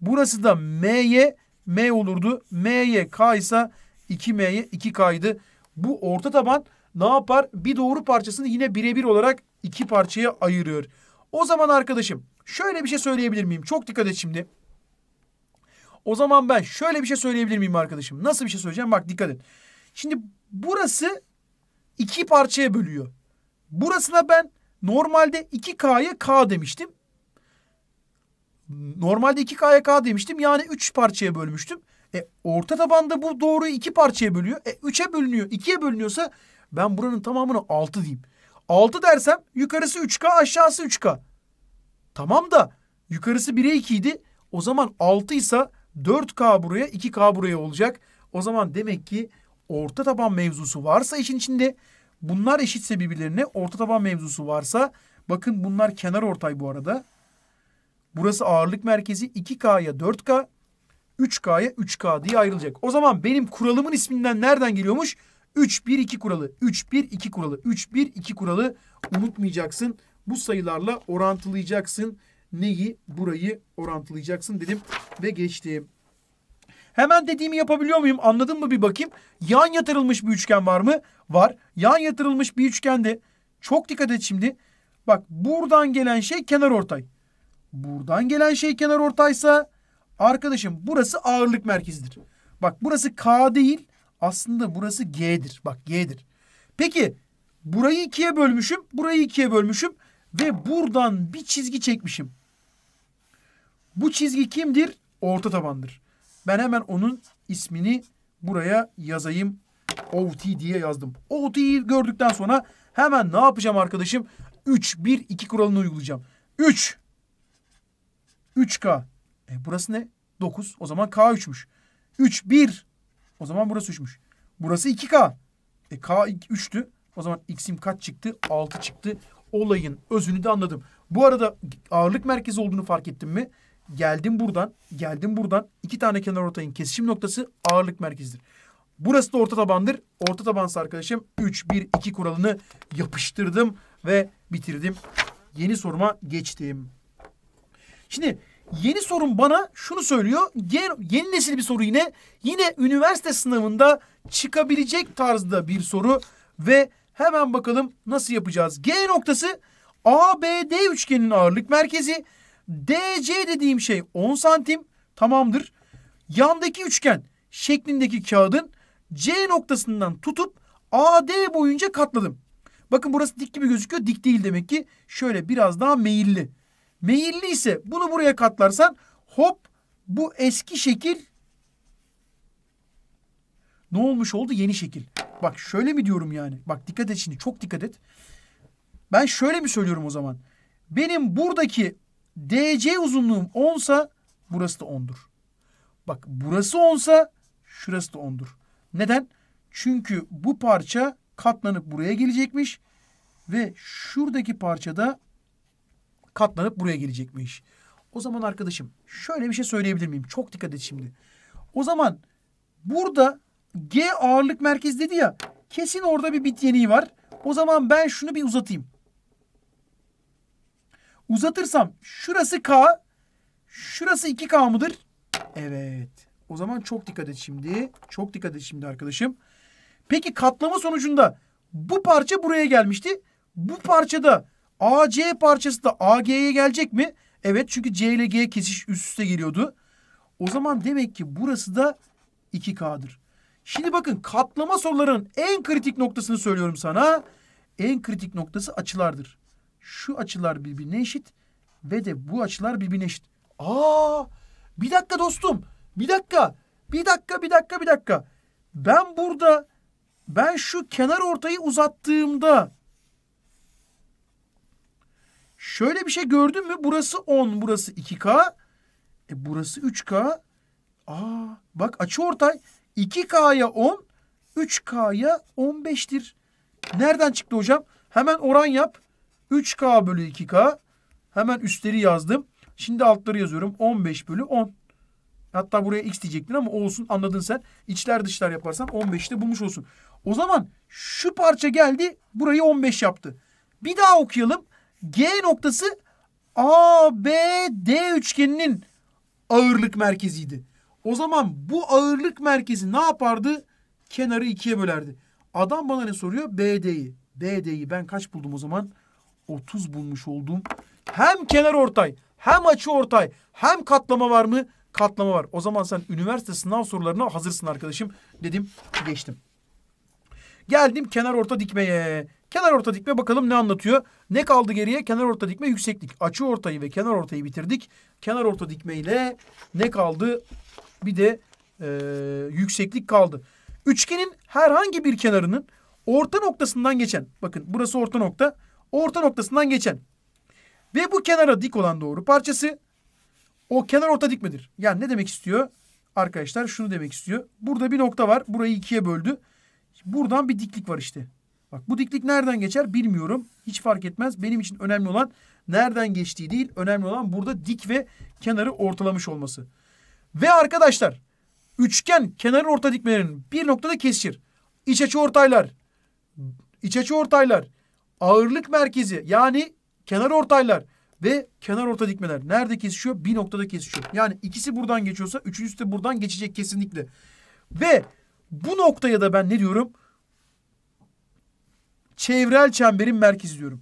burası da M'ye M olurdu. M'ye K ise 2M'ye 2K'ydı. Bu orta taban ne yapar? Bir doğru parçasını yine birebir olarak iki parçaya ayırıyor. O zaman arkadaşım şöyle bir şey söyleyebilir miyim? Çok dikkat et şimdi. O zaman ben şöyle bir şey söyleyebilir miyim arkadaşım? Nasıl bir şey söyleyeceğim? Bak dikkat et. Şimdi burası iki parçaya bölüyor. Burasına ben Normalde 2K'ya K demiştim. Normalde 2K'ya K demiştim. Yani 3 parçaya bölmüştüm. E, orta tabanda bu doğruyu 2 parçaya bölüyor. E, 3'e bölünüyor. 2'ye bölünüyorsa ben buranın tamamını 6 diyeyim. 6 dersem yukarısı 3K aşağısı 3K. Tamam da yukarısı 1'e 2 idi. O zaman 6 ise 4K buraya 2K buraya olacak. O zaman demek ki orta taban mevzusu varsa işin içinde Bunlar eşitse birbirlerine orta taban mevzusu varsa bakın bunlar kenar ortay bu arada. Burası ağırlık merkezi 2K'ya 4K 3K'ya 3K diye ayrılacak. O zaman benim kuralımın isminden nereden geliyormuş? 3-1-2 kuralı, 3-1-2 kuralı, 3-1-2 kuralı unutmayacaksın. Bu sayılarla orantılayacaksın. Neyi? Burayı orantılayacaksın dedim ve geçtim. Hemen dediğimi yapabiliyor muyum? Anladın mı bir bakayım. Yan yatırılmış bir üçgen var mı? Var. Yan yatırılmış bir üçgen de. çok dikkat et şimdi. Bak buradan gelen şey kenar ortay. Buradan gelen şey kenar ortaysa arkadaşım burası ağırlık merkezidir. Bak burası K değil aslında burası G'dir. Bak G'dir. Peki burayı ikiye bölmüşüm. Burayı ikiye bölmüşüm. Ve buradan bir çizgi çekmişim. Bu çizgi kimdir? Orta tabandır. Ben hemen onun ismini buraya yazayım. OT diye yazdım. OT'yi gördükten sonra hemen ne yapacağım arkadaşım? 3-1-2 kuralını uygulayacağım. 3. 3K. E burası ne? 9. O zaman K3'müş. 3, 1. O zaman burası 3'müş. Burası 2K. E K 3'tü. O zaman X'im kaç çıktı? 6 çıktı. Olayın özünü de anladım. Bu arada ağırlık merkezi olduğunu fark ettim mi? geldim buradan, geldim buradan. iki tane kenar ortayın kesişim noktası ağırlık merkezidir. Burası da orta tabandır. Orta tabansa arkadaşım 3, 1, 2 kuralını yapıştırdım ve bitirdim. Yeni soruma geçtim. Şimdi yeni sorun bana şunu söylüyor. Yeni, yeni nesil bir soru yine. Yine üniversite sınavında çıkabilecek tarzda bir soru. Ve hemen bakalım nasıl yapacağız. G noktası ABD üçgeninin ağırlık merkezi. DC dediğim şey 10 santim tamamdır. Yandaki üçgen şeklindeki kağıdın C noktasından tutup AD boyunca katladım. Bakın burası dik gibi gözüküyor. Dik değil demek ki. Şöyle biraz daha meyilli. Meyilli ise bunu buraya katlarsan hop bu eski şekil ne olmuş oldu? Yeni şekil. Bak şöyle mi diyorum yani? Bak dikkat et şimdi. Çok dikkat et. Ben şöyle mi söylüyorum o zaman? Benim buradaki DC uzunluğum 10 sa burası da 10'dur. Bak burası 10 sa şurası da 10'dur. Neden? Çünkü bu parça katlanıp buraya gelecekmiş ve şuradaki parça da katlanıp buraya gelecekmiş. O zaman arkadaşım şöyle bir şey söyleyebilir miyim? Çok dikkat et şimdi. O zaman burada G ağırlık merkezi dedi ya kesin orada bir bit yeniği var. O zaman ben şunu bir uzatayım uzatırsam şurası K, şurası 2K mıdır? Evet. O zaman çok dikkat et şimdi. Çok dikkat et şimdi arkadaşım. Peki katlama sonucunda bu parça buraya gelmişti. Bu parçada AC parçası da AG'ye gelecek mi? Evet çünkü C ile G kesiş üst üste geliyordu. O zaman demek ki burası da 2K'dır. Şimdi bakın katlama sorularının en kritik noktasını söylüyorum sana. En kritik noktası açılardır şu açılar birbirine eşit ve de bu açılar birbirine eşit. Aa! Bir dakika dostum. Bir dakika. Bir dakika, bir dakika, bir dakika. Ben burada ben şu kenar ortayı uzattığımda şöyle bir şey gördün mü? Burası 10, burası 2K. E burası 3K. Aa, bak açı ortay 2K'ya 10, 3K'ya 15'tir. Nereden çıktı hocam? Hemen oran yap. 3K bölü 2K hemen üstleri yazdım. Şimdi altları yazıyorum. 15 bölü 10. Hatta buraya x diyecektin ama olsun anladın sen. İçler dışlar yaparsan 15'te bulmuş olsun. O zaman şu parça geldi burayı 15 yaptı. Bir daha okuyalım. G noktası ABD üçgeninin ağırlık merkeziydi. O zaman bu ağırlık merkezi ne yapardı? Kenarı ikiye bölerdi. Adam bana ne soruyor? BD'yi. BD'yi ben kaç buldum o zaman? 30 bulmuş olduğum Hem kenar ortay, hem açı ortay, hem katlama var mı? Katlama var. O zaman sen üniversite sınav sorularına hazırsın arkadaşım dedim geçtim. Geldim kenar orta dikmeye. Kenar orta dikme bakalım ne anlatıyor? Ne kaldı geriye? Kenar orta dikme yükseklik. Açı ortayı ve kenar ortayı bitirdik. Kenar orta dikme ile ne kaldı? Bir de e, yükseklik kaldı. Üçgenin herhangi bir kenarının orta noktasından geçen. Bakın burası orta nokta orta noktasından geçen ve bu kenara dik olan doğru parçası o kenar orta dik midir? Yani ne demek istiyor? Arkadaşlar şunu demek istiyor. Burada bir nokta var. Burayı ikiye böldü. Buradan bir diklik var işte. Bak bu diklik nereden geçer bilmiyorum. Hiç fark etmez. Benim için önemli olan nereden geçtiği değil. Önemli olan burada dik ve kenarı ortalamış olması. Ve arkadaşlar üçgen kenarı orta dikmelerinin bir noktada kesişir. İç açı ortaylar, iç açı ortaylar, ağırlık merkezi yani kenar ortaylar ve kenar orta dikmeler nerede kesişiyor? Bir noktada kesişiyor. Yani ikisi buradan geçiyorsa üçüncüsü de buradan geçecek kesinlikle. Ve bu noktaya da ben ne diyorum? Çevrel çemberin merkezi diyorum.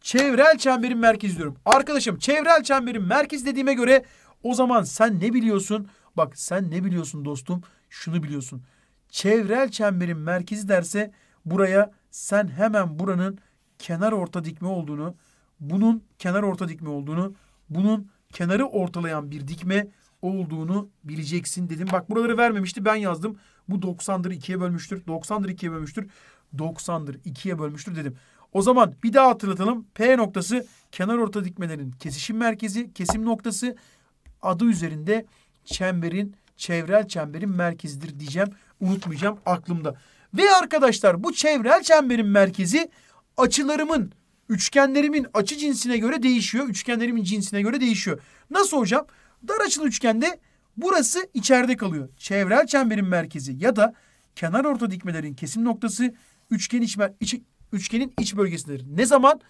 Çevrel çemberin merkezi diyorum. Arkadaşım çevrel çemberin merkezi dediğime göre o zaman sen ne biliyorsun? Bak sen ne biliyorsun dostum? Şunu biliyorsun. Çevrel çemberin merkezi derse buraya sen hemen buranın kenar orta dikme olduğunu, bunun kenar orta dikme olduğunu, bunun kenarı ortalayan bir dikme olduğunu bileceksin dedim. Bak buraları vermemişti ben yazdım. Bu 90'dır 2'ye bölmüştür. 90'dır 2'ye bölmüştür. 90'dır 2'ye bölmüştür dedim. O zaman bir daha hatırlatalım. P noktası kenar orta dikmelerin kesişim merkezi, kesim noktası adı üzerinde çemberin çevrel çemberin merkezidir diyeceğim. Unutmayacağım aklımda. Ve arkadaşlar bu çevrel çemberin merkezi açılarımın, üçgenlerimin açı cinsine göre değişiyor. Üçgenlerimin cinsine göre değişiyor. Nasıl hocam? Dar açılı üçgende burası içeride kalıyor. Çevrel çemberin merkezi ya da kenar orta dikmelerin kesim noktası üçgen iç, iç, üçgenin iç bölgesidir. Ne zaman?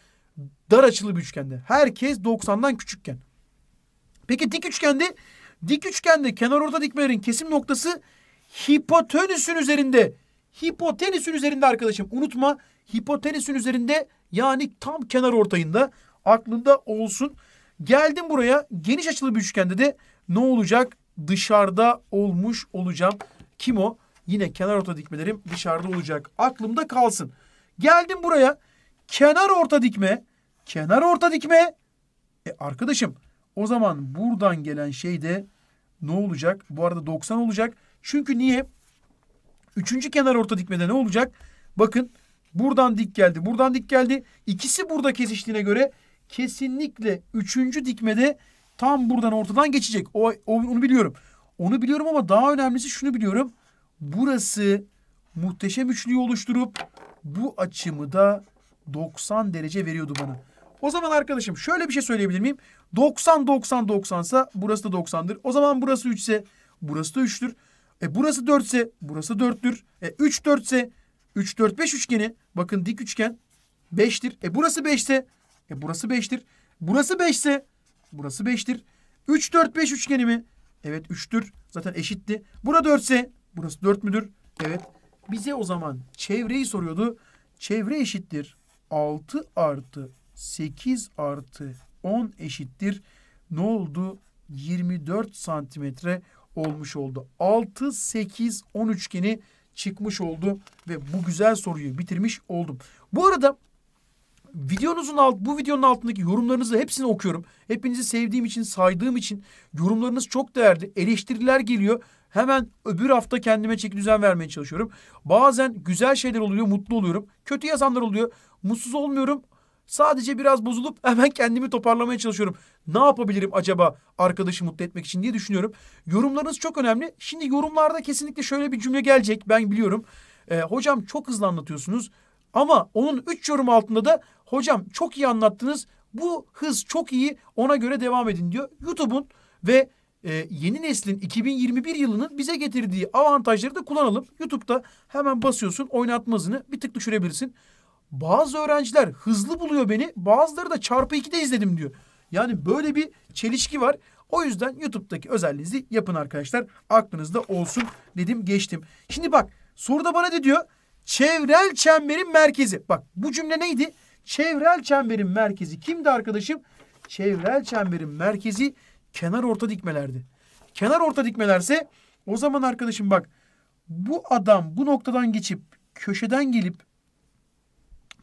Dar açılı bir üçgende. Herkes 90'dan küçükken. Peki dik üçgende Dik üçgende kenar orta dikmelerin kesim noktası hipotenüsün üzerinde. Hipotenüsün üzerinde arkadaşım. Unutma hipotenüsün üzerinde yani tam kenar ortayında aklında olsun. Geldim buraya geniş açılı bir üçgende de ne olacak? Dışarıda olmuş olacağım. Kim o? Yine kenar orta dikmelerim dışarıda olacak. Aklımda kalsın. Geldim buraya. Kenar orta dikme. Kenar orta dikme. E arkadaşım o zaman buradan gelen şey de ne olacak? Bu arada 90 olacak. Çünkü niye? Üçüncü kenar orta dikmede ne olacak? Bakın buradan dik geldi, buradan dik geldi. İkisi burada kesiştiğine göre kesinlikle üçüncü dikmede tam buradan ortadan geçecek. O, onu biliyorum. Onu biliyorum ama daha önemlisi şunu biliyorum. Burası muhteşem üçlüyü oluşturup bu açımı da 90 derece veriyordu bana. O zaman arkadaşım şöyle bir şey söyleyebilir miyim? 90 90 90 ise burası da 90'dır. O zaman burası 3 ise burası da 3'tür. E burası 4 ise burası 4'tür. E 3 4 ise 3 4 5 üçgeni bakın dik üçgen 5'tir. E burası 5 ise e burası 5'tir. Burası 5 ise burası 5'tir. 3 4 5 üçgeni mi? Evet 3'tür. Zaten eşitti. Bura 4 ise burası 4 müdür? Evet. Bize o zaman çevreyi soruyordu. Çevre eşittir 6 artı 8 artı 10 eşittir. Ne oldu? 24 santimetre olmuş oldu. 6, 8, 10 üçgeni çıkmış oldu ve bu güzel soruyu bitirmiş oldum. Bu arada videonuzun alt, bu videonun altındaki yorumlarınızı hepsini okuyorum. Hepinizi sevdiğim için, saydığım için yorumlarınız çok değerli. Eleştiriler geliyor. Hemen öbür hafta kendime çeki düzen vermeye çalışıyorum. Bazen güzel şeyler oluyor, mutlu oluyorum. Kötü yazanlar oluyor. Mutsuz olmuyorum Sadece biraz bozulup hemen kendimi toparlamaya çalışıyorum. Ne yapabilirim acaba arkadaşı mutlu etmek için diye düşünüyorum. Yorumlarınız çok önemli. Şimdi yorumlarda kesinlikle şöyle bir cümle gelecek ben biliyorum. E, hocam çok hızlı anlatıyorsunuz. Ama onun üç yorum altında da hocam çok iyi anlattınız. Bu hız çok iyi ona göre devam edin diyor. YouTube'un ve e, yeni neslin 2021 yılının bize getirdiği avantajları da kullanalım. YouTube'da hemen basıyorsun oynatma hızını bir tık düşürebilirsin. Bazı öğrenciler hızlı buluyor beni. Bazıları da çarpı 2'de izledim diyor. Yani böyle bir çelişki var. O yüzden YouTube'daki özelliğinizi yapın arkadaşlar. Aklınızda olsun dedim geçtim. Şimdi bak soruda bana ne diyor? Çevrel çemberin merkezi. Bak bu cümle neydi? Çevrel çemberin merkezi kimdi arkadaşım? Çevrel çemberin merkezi kenar orta dikmelerdi. Kenar orta dikmelerse o zaman arkadaşım bak bu adam bu noktadan geçip köşeden gelip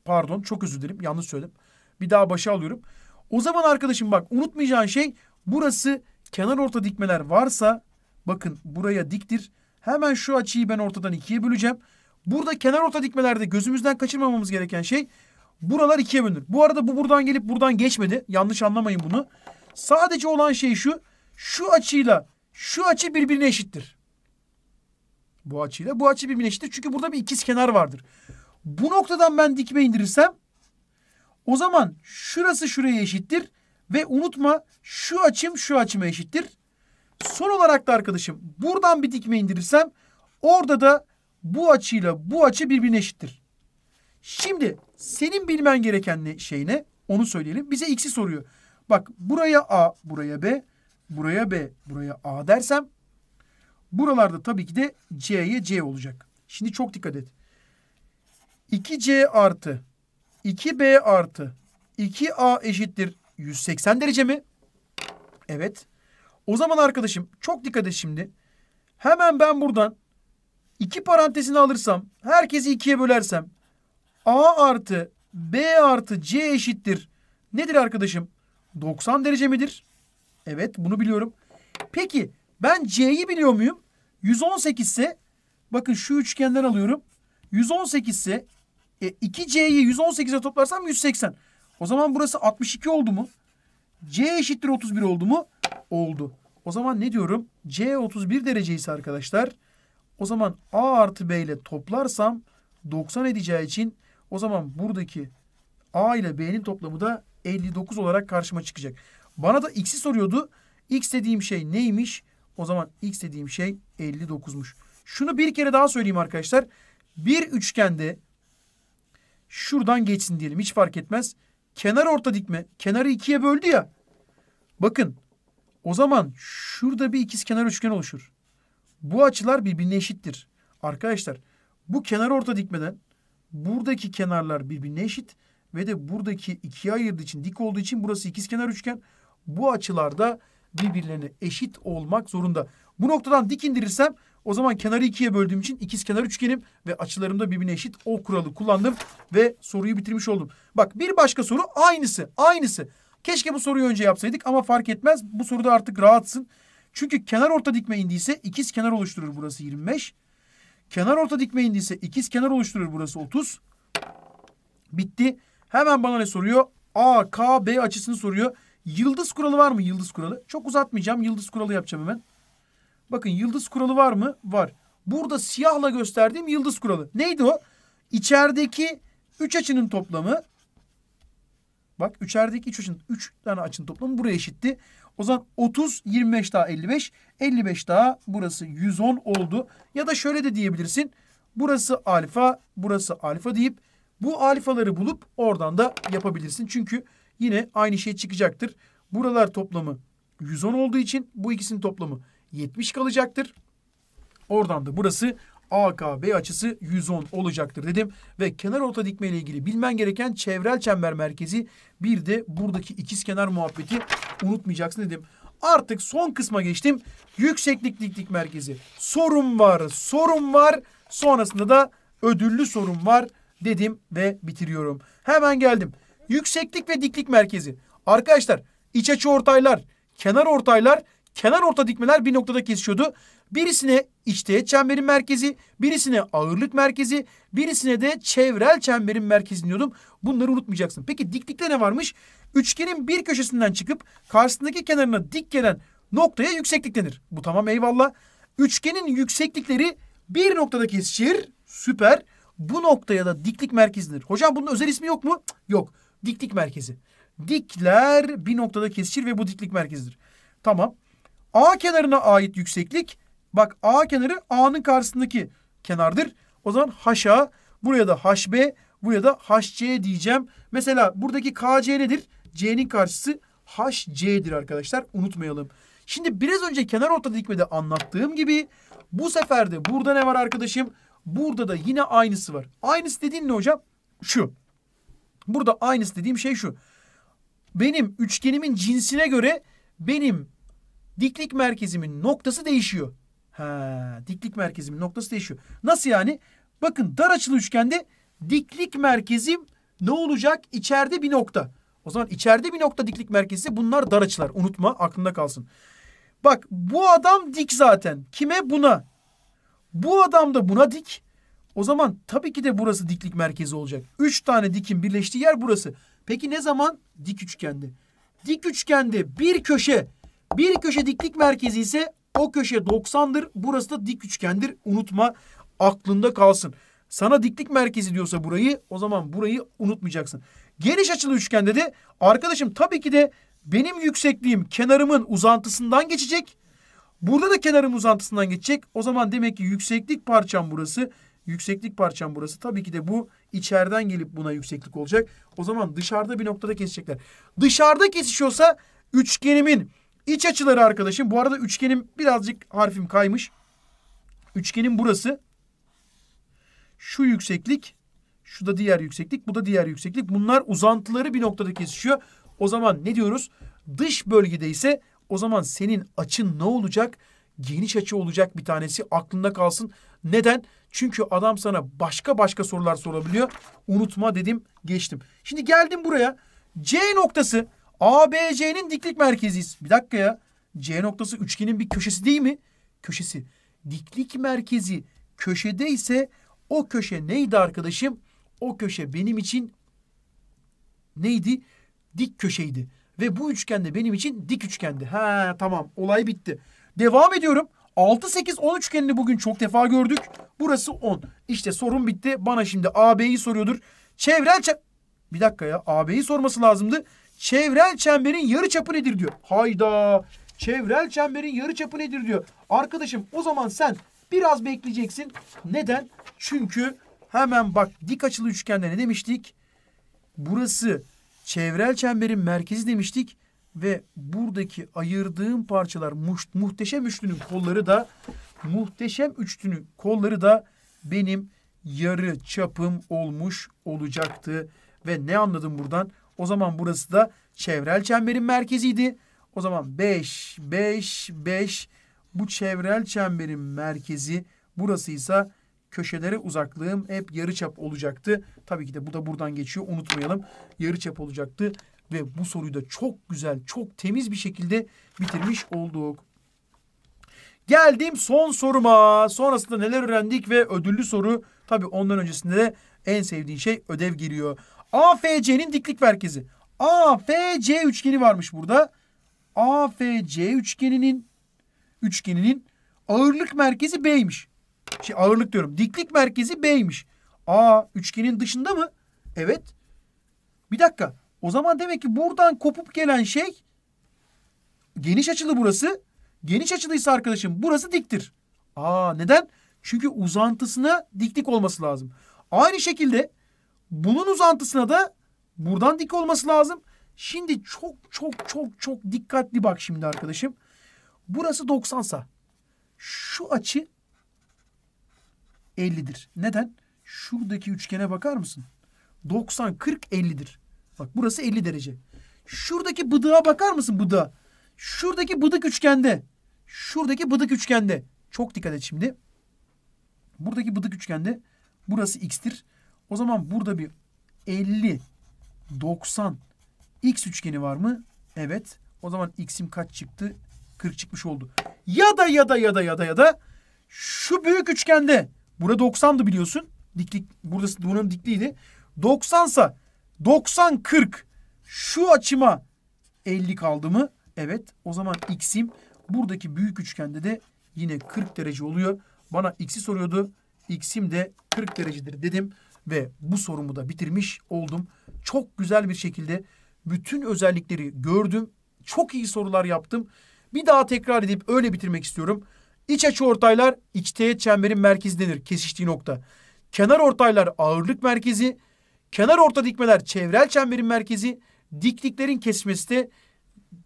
Pardon çok özür dilerim yanlış söyledim. Bir daha başa alıyorum. O zaman arkadaşım bak unutmayacağın şey burası kenar orta dikmeler varsa bakın buraya diktir. Hemen şu açıyı ben ortadan ikiye böleceğim. Burada kenar orta dikmelerde gözümüzden kaçırmamamız gereken şey buralar ikiye bölünür. Bu arada bu buradan gelip buradan geçmedi. Yanlış anlamayın bunu. Sadece olan şey şu. Şu açıyla şu açı birbirine eşittir. Bu açıyla bu açı birbirine eşittir. Çünkü burada bir ikiz kenar vardır. Bu noktadan ben dikme indirirsem o zaman şurası şuraya eşittir ve unutma şu açım şu açıma eşittir. Son olarak da arkadaşım buradan bir dikme indirirsem orada da bu açıyla bu açı birbirine eşittir. Şimdi senin bilmen gereken ne, şey ne? Onu söyleyelim. Bize x'i soruyor. Bak buraya a, buraya b, buraya b, buraya a dersem buralarda tabii ki de c'ye c olacak. Şimdi çok dikkat et. 2C artı 2B artı 2A eşittir 180 derece mi? Evet. O zaman arkadaşım çok dikkat et şimdi. Hemen ben buradan 2 parantezini alırsam herkesi ikiye bölersem A artı B artı C eşittir. Nedir arkadaşım? 90 derece midir? Evet bunu biliyorum. Peki ben C'yi biliyor muyum? 118 ise bakın şu üçgenden alıyorum. 118 ise 2C'yi e, 118'e toplarsam 180. O zaman burası 62 oldu mu? C eşittir 31 oldu mu? Oldu. O zaman ne diyorum? C 31 derece ise arkadaşlar o zaman A artı B ile toplarsam 90 edeceği için o zaman buradaki A ile B'nin toplamı da 59 olarak karşıma çıkacak. Bana da X'i soruyordu. X dediğim şey neymiş? O zaman X dediğim şey 59'muş. Şunu bir kere daha söyleyeyim arkadaşlar. Bir üçgende şuradan geçsin diyelim. Hiç fark etmez. Kenar orta dikme. Kenarı ikiye böldü ya. Bakın o zaman şurada bir ikiz kenar üçgen oluşur. Bu açılar birbirine eşittir. Arkadaşlar bu kenar orta dikmeden buradaki kenarlar birbirine eşit ve de buradaki ikiye ayırdığı için dik olduğu için burası ikiz kenar üçgen. Bu açılarda birbirlerine eşit olmak zorunda. Bu noktadan dik indirirsem o zaman kenarı ikiye böldüğüm için ikiz kenar üçgenim ve açılarımda birbirine eşit. O kuralı kullandım ve soruyu bitirmiş oldum. Bak bir başka soru aynısı. Aynısı. Keşke bu soruyu önce yapsaydık ama fark etmez. Bu soruda artık rahatsın. Çünkü kenar orta dikme indiyse ikiz kenar oluşturur burası 25. Kenar orta dikme indiyse ikiz kenar oluşturur burası 30. Bitti. Hemen bana ne soruyor? A, K, B açısını soruyor. Yıldız kuralı var mı? Yıldız kuralı. Çok uzatmayacağım. Yıldız kuralı yapacağım hemen. Bakın yıldız kuralı var mı? Var. Burada siyahla gösterdiğim yıldız kuralı. Neydi o? İçerideki 3 açının toplamı bak içerideki 3 açının 3 tane açının toplamı buraya eşitti. O zaman 30 25 daha 55 55 daha burası 110 oldu. Ya da şöyle de diyebilirsin. Burası alfa, burası alfa deyip bu alfaları bulup oradan da yapabilirsin. Çünkü yine aynı şey çıkacaktır. Buralar toplamı 110 olduğu için bu ikisinin toplamı 70 kalacaktır. Oradan da burası AKB açısı 110 olacaktır dedim. Ve kenar orta dikme ile ilgili bilmen gereken çevrel çember merkezi bir de buradaki ikiz kenar muhabbeti unutmayacaksın dedim. Artık son kısma geçtim. Yükseklik diklik merkezi. Sorun var, sorun var. Sonrasında da ödüllü sorun var dedim ve bitiriyorum. Hemen geldim. Yükseklik ve diklik merkezi. Arkadaşlar iç açı ortaylar, kenar ortaylar kenar orta dikmeler bir noktada kesişiyordu. Birisine içteğet çemberin merkezi, birisine ağırlık merkezi, birisine de çevrel çemberin merkezi diyordum. Bunları unutmayacaksın. Peki diklikte ne varmış? Üçgenin bir köşesinden çıkıp karşısındaki kenarına dik gelen noktaya yükseklik denir. Bu tamam eyvallah. Üçgenin yükseklikleri bir noktada kesişir. Süper. Bu noktaya da diklik merkezi Hocam bunun özel ismi yok mu? yok. Diklik merkezi. Dikler bir noktada kesişir ve bu diklik merkezidir. Tamam. A kenarına ait yükseklik bak A kenarı A'nın karşısındaki kenardır. O zaman haşa buraya da HB buraya da HC diyeceğim. Mesela buradaki KC nedir? C'nin karşısı HC'dir arkadaşlar. Unutmayalım. Şimdi biraz önce kenar orta dikmede anlattığım gibi bu sefer de burada ne var arkadaşım? Burada da yine aynısı var. Aynısı dediğin ne hocam? Şu. Burada aynısı dediğim şey şu. Benim üçgenimin cinsine göre benim diklik merkezimin noktası değişiyor. Ha, diklik merkezimin noktası değişiyor. Nasıl yani? Bakın dar açılı üçgende diklik merkezim ne olacak? İçeride bir nokta. O zaman içeride bir nokta diklik merkezi bunlar dar açılar. Unutma aklında kalsın. Bak bu adam dik zaten. Kime? Buna. Bu adam da buna dik. O zaman tabii ki de burası diklik merkezi olacak. Üç tane dikin birleştiği yer burası. Peki ne zaman? Dik üçgende. Dik üçgende bir köşe bir köşe diklik merkezi ise o köşe 90'dır. Burası da dik üçgendir. Unutma aklında kalsın. Sana diklik merkezi diyorsa burayı o zaman burayı unutmayacaksın. Geniş açılı üçgende de arkadaşım tabii ki de benim yüksekliğim kenarımın uzantısından geçecek. Burada da kenarım uzantısından geçecek. O zaman demek ki yükseklik parçam burası. Yükseklik parçam burası. Tabii ki de bu içeriden gelip buna yükseklik olacak. O zaman dışarıda bir noktada kesecekler. Dışarıda kesişiyorsa üçgenimin İç açıları arkadaşım. Bu arada üçgenin birazcık harfim kaymış. Üçgenin burası. Şu yükseklik. Şu da diğer yükseklik. Bu da diğer yükseklik. Bunlar uzantıları bir noktada kesişiyor. O zaman ne diyoruz? Dış bölgede ise o zaman senin açın ne olacak? Geniş açı olacak bir tanesi. Aklında kalsın. Neden? Çünkü adam sana başka başka sorular sorabiliyor. Unutma dedim geçtim. Şimdi geldim buraya. C noktası ABC'nin diklik merkeziyiz. Bir dakika ya. C noktası üçgenin bir köşesi değil mi? Köşesi. Diklik merkezi köşede ise o köşe neydi arkadaşım? O köşe benim için neydi? Dik köşeydi. Ve bu üçgen de benim için dik üçgendi. Ha tamam olay bitti. Devam ediyorum. 6, 8, 10 üçgenini bugün çok defa gördük. Burası 10. İşte sorun bitti. Bana şimdi AB'yi soruyordur. Çevrel çap... Bir dakika ya. AB'yi sorması lazımdı. Çevrel çemberin yarı çapı nedir diyor. Hayda. Çevrel çemberin yarı çapı nedir diyor. Arkadaşım o zaman sen biraz bekleyeceksin. Neden? Çünkü hemen bak dik açılı üçgende ne demiştik? Burası çevrel çemberin merkezi demiştik. Ve buradaki ayırdığım parçalar muhteşem üçlünün kolları da muhteşem üçlünün kolları da benim yarı çapım olmuş olacaktı. Ve ne anladım buradan? O zaman burası da çevrel çemberin merkeziydi. O zaman 5, 5, 5 bu çevrel çemberin merkezi burasıysa köşelere uzaklığım hep yarıçap olacaktı. Tabii ki de bu da buradan geçiyor unutmayalım. Yarıçap olacaktı ve bu soruyu da çok güzel, çok temiz bir şekilde bitirmiş olduk. Geldim son soruma. Sonrasında neler öğrendik ve ödüllü soru. Tabii ondan öncesinde de en sevdiğin şey ödev geliyor. AFC'nin diklik merkezi. AFC üçgeni varmış burada. AFC üçgeninin üçgeninin ağırlık merkezi B'ymiş. Şey ağırlık diyorum. Diklik merkezi B'ymiş. A üçgenin dışında mı? Evet. Bir dakika. O zaman demek ki buradan kopup gelen şey geniş açılı burası. Geniş açılıysa arkadaşım burası diktir. Aa neden? Çünkü uzantısına diklik olması lazım. Aynı şekilde bunun uzantısına da buradan dik olması lazım. Şimdi çok çok çok çok dikkatli bak şimdi arkadaşım. Burası 90sa şu açı 50'dir. Neden? Şuradaki üçgene bakar mısın? 90, 40, 50'dir. Bak burası 50 derece. Şuradaki bıdığa bakar mısın bıdığa? Şuradaki bıdık üçgende. Şuradaki bıdık üçgende. Çok dikkat et şimdi. Buradaki bıdık üçgende burası x'tir. O zaman burada bir 50, 90, x üçgeni var mı? Evet. O zaman x'im kaç çıktı? 40 çıkmış oldu. Ya da ya da ya da ya da ya da şu büyük üçgende burada 90'dı biliyorsun. Diklik burası buranın dikliydi. 90 sa 90 40 şu açıma 50 kaldı mı? Evet. O zaman x'im buradaki büyük üçgende de yine 40 derece oluyor. Bana x'i soruyordu. X'im de 40 derecedir dedim. Ve bu sorumu da bitirmiş oldum. Çok güzel bir şekilde bütün özellikleri gördüm. Çok iyi sorular yaptım. Bir daha tekrar edip öyle bitirmek istiyorum. İç açı ortaylar iç teğet çemberin merkezi denir kesiştiği nokta. Kenar ortaylar ağırlık merkezi. Kenar orta dikmeler çevrel çemberin merkezi. Dikliklerin kesmesi de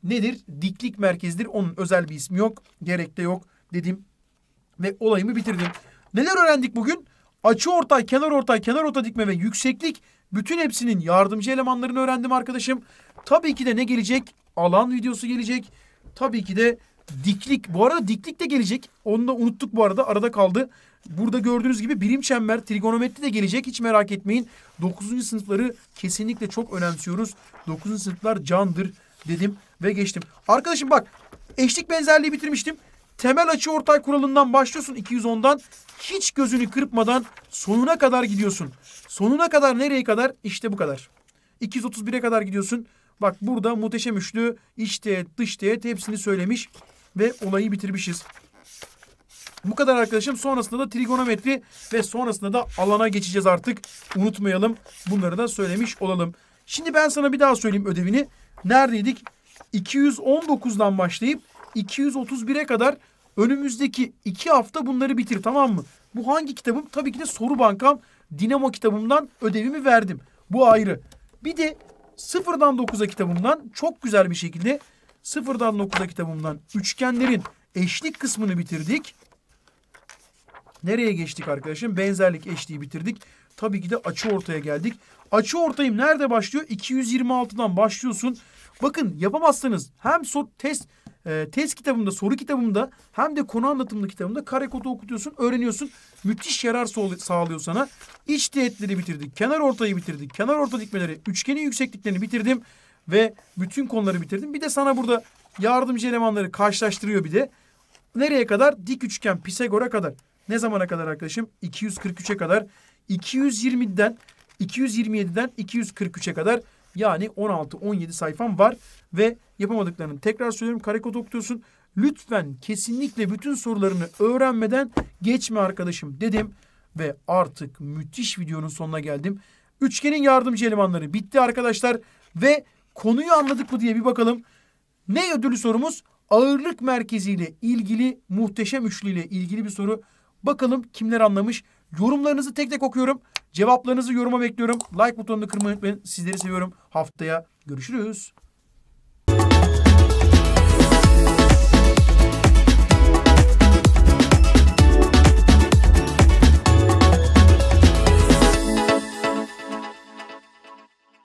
nedir? Diklik merkezidir. Onun özel bir ismi yok. Gerek de yok dedim. Ve olayımı bitirdim. Neler öğrendik bugün? Açı ortay, kenar ortay, kenar orta dikme ve yükseklik bütün hepsinin yardımcı elemanlarını öğrendim arkadaşım. Tabii ki de ne gelecek? Alan videosu gelecek. Tabii ki de diklik. Bu arada diklik de gelecek. Onu da unuttuk bu arada. Arada kaldı. Burada gördüğünüz gibi birim çember, trigonometri de gelecek. Hiç merak etmeyin. 9. sınıfları kesinlikle çok önemsiyoruz. 9. sınıflar candır dedim ve geçtim. Arkadaşım bak eşlik benzerliği bitirmiştim temel açı ortay kuralından başlıyorsun 210'dan. Hiç gözünü kırpmadan sonuna kadar gidiyorsun. Sonuna kadar nereye kadar? İşte bu kadar. 231'e kadar gidiyorsun. Bak burada muhteşem üçlü iç teğet dış teğet hepsini söylemiş ve olayı bitirmişiz. Bu kadar arkadaşım. Sonrasında da trigonometri ve sonrasında da alana geçeceğiz artık. Unutmayalım. Bunları da söylemiş olalım. Şimdi ben sana bir daha söyleyeyim ödevini. Neredeydik? 219'dan başlayıp 231'e kadar önümüzdeki iki hafta bunları bitir tamam mı? Bu hangi kitabım? Tabii ki de soru bankam Dinamo kitabımdan ödevimi verdim. Bu ayrı. Bir de sıfırdan 9'a kitabımdan çok güzel bir şekilde sıfırdan 9'a kitabımdan üçgenlerin eşlik kısmını bitirdik. Nereye geçtik arkadaşım? Benzerlik eşliği bitirdik. Tabii ki de açı ortaya geldik. Açı ortayım nerede başlıyor? 226'dan başlıyorsun. Bakın yapamazsanız hem so test e, ee, test kitabımda, soru kitabımda hem de konu anlatımlı kitabımda kare kodu okutuyorsun, öğreniyorsun. Müthiş yarar sağlıyor sana. İç diyetleri bitirdik, kenar ortayı bitirdik, kenar orta dikmeleri, üçgenin yüksekliklerini bitirdim ve bütün konuları bitirdim. Bir de sana burada yardımcı elemanları karşılaştırıyor bir de. Nereye kadar? Dik üçgen Pisagor'a kadar. Ne zamana kadar arkadaşım? 243'e kadar. 220'den 227'den 243'e kadar yani 16-17 sayfam var ve yapamadıklarını tekrar söylüyorum. Karekod okutuyorsun. Lütfen kesinlikle bütün sorularını öğrenmeden geçme arkadaşım dedim. Ve artık müthiş videonun sonuna geldim. Üçgenin yardımcı elemanları bitti arkadaşlar. Ve konuyu anladık mı diye bir bakalım. Ne ödülü sorumuz? Ağırlık merkeziyle ilgili muhteşem üçlüyle ilgili bir soru. Bakalım kimler anlamış? Yorumlarınızı tek tek okuyorum. Cevaplarınızı yoruma bekliyorum. Like butonunu kırmayı unutmayın. Sizleri seviyorum. Haftaya görüşürüz.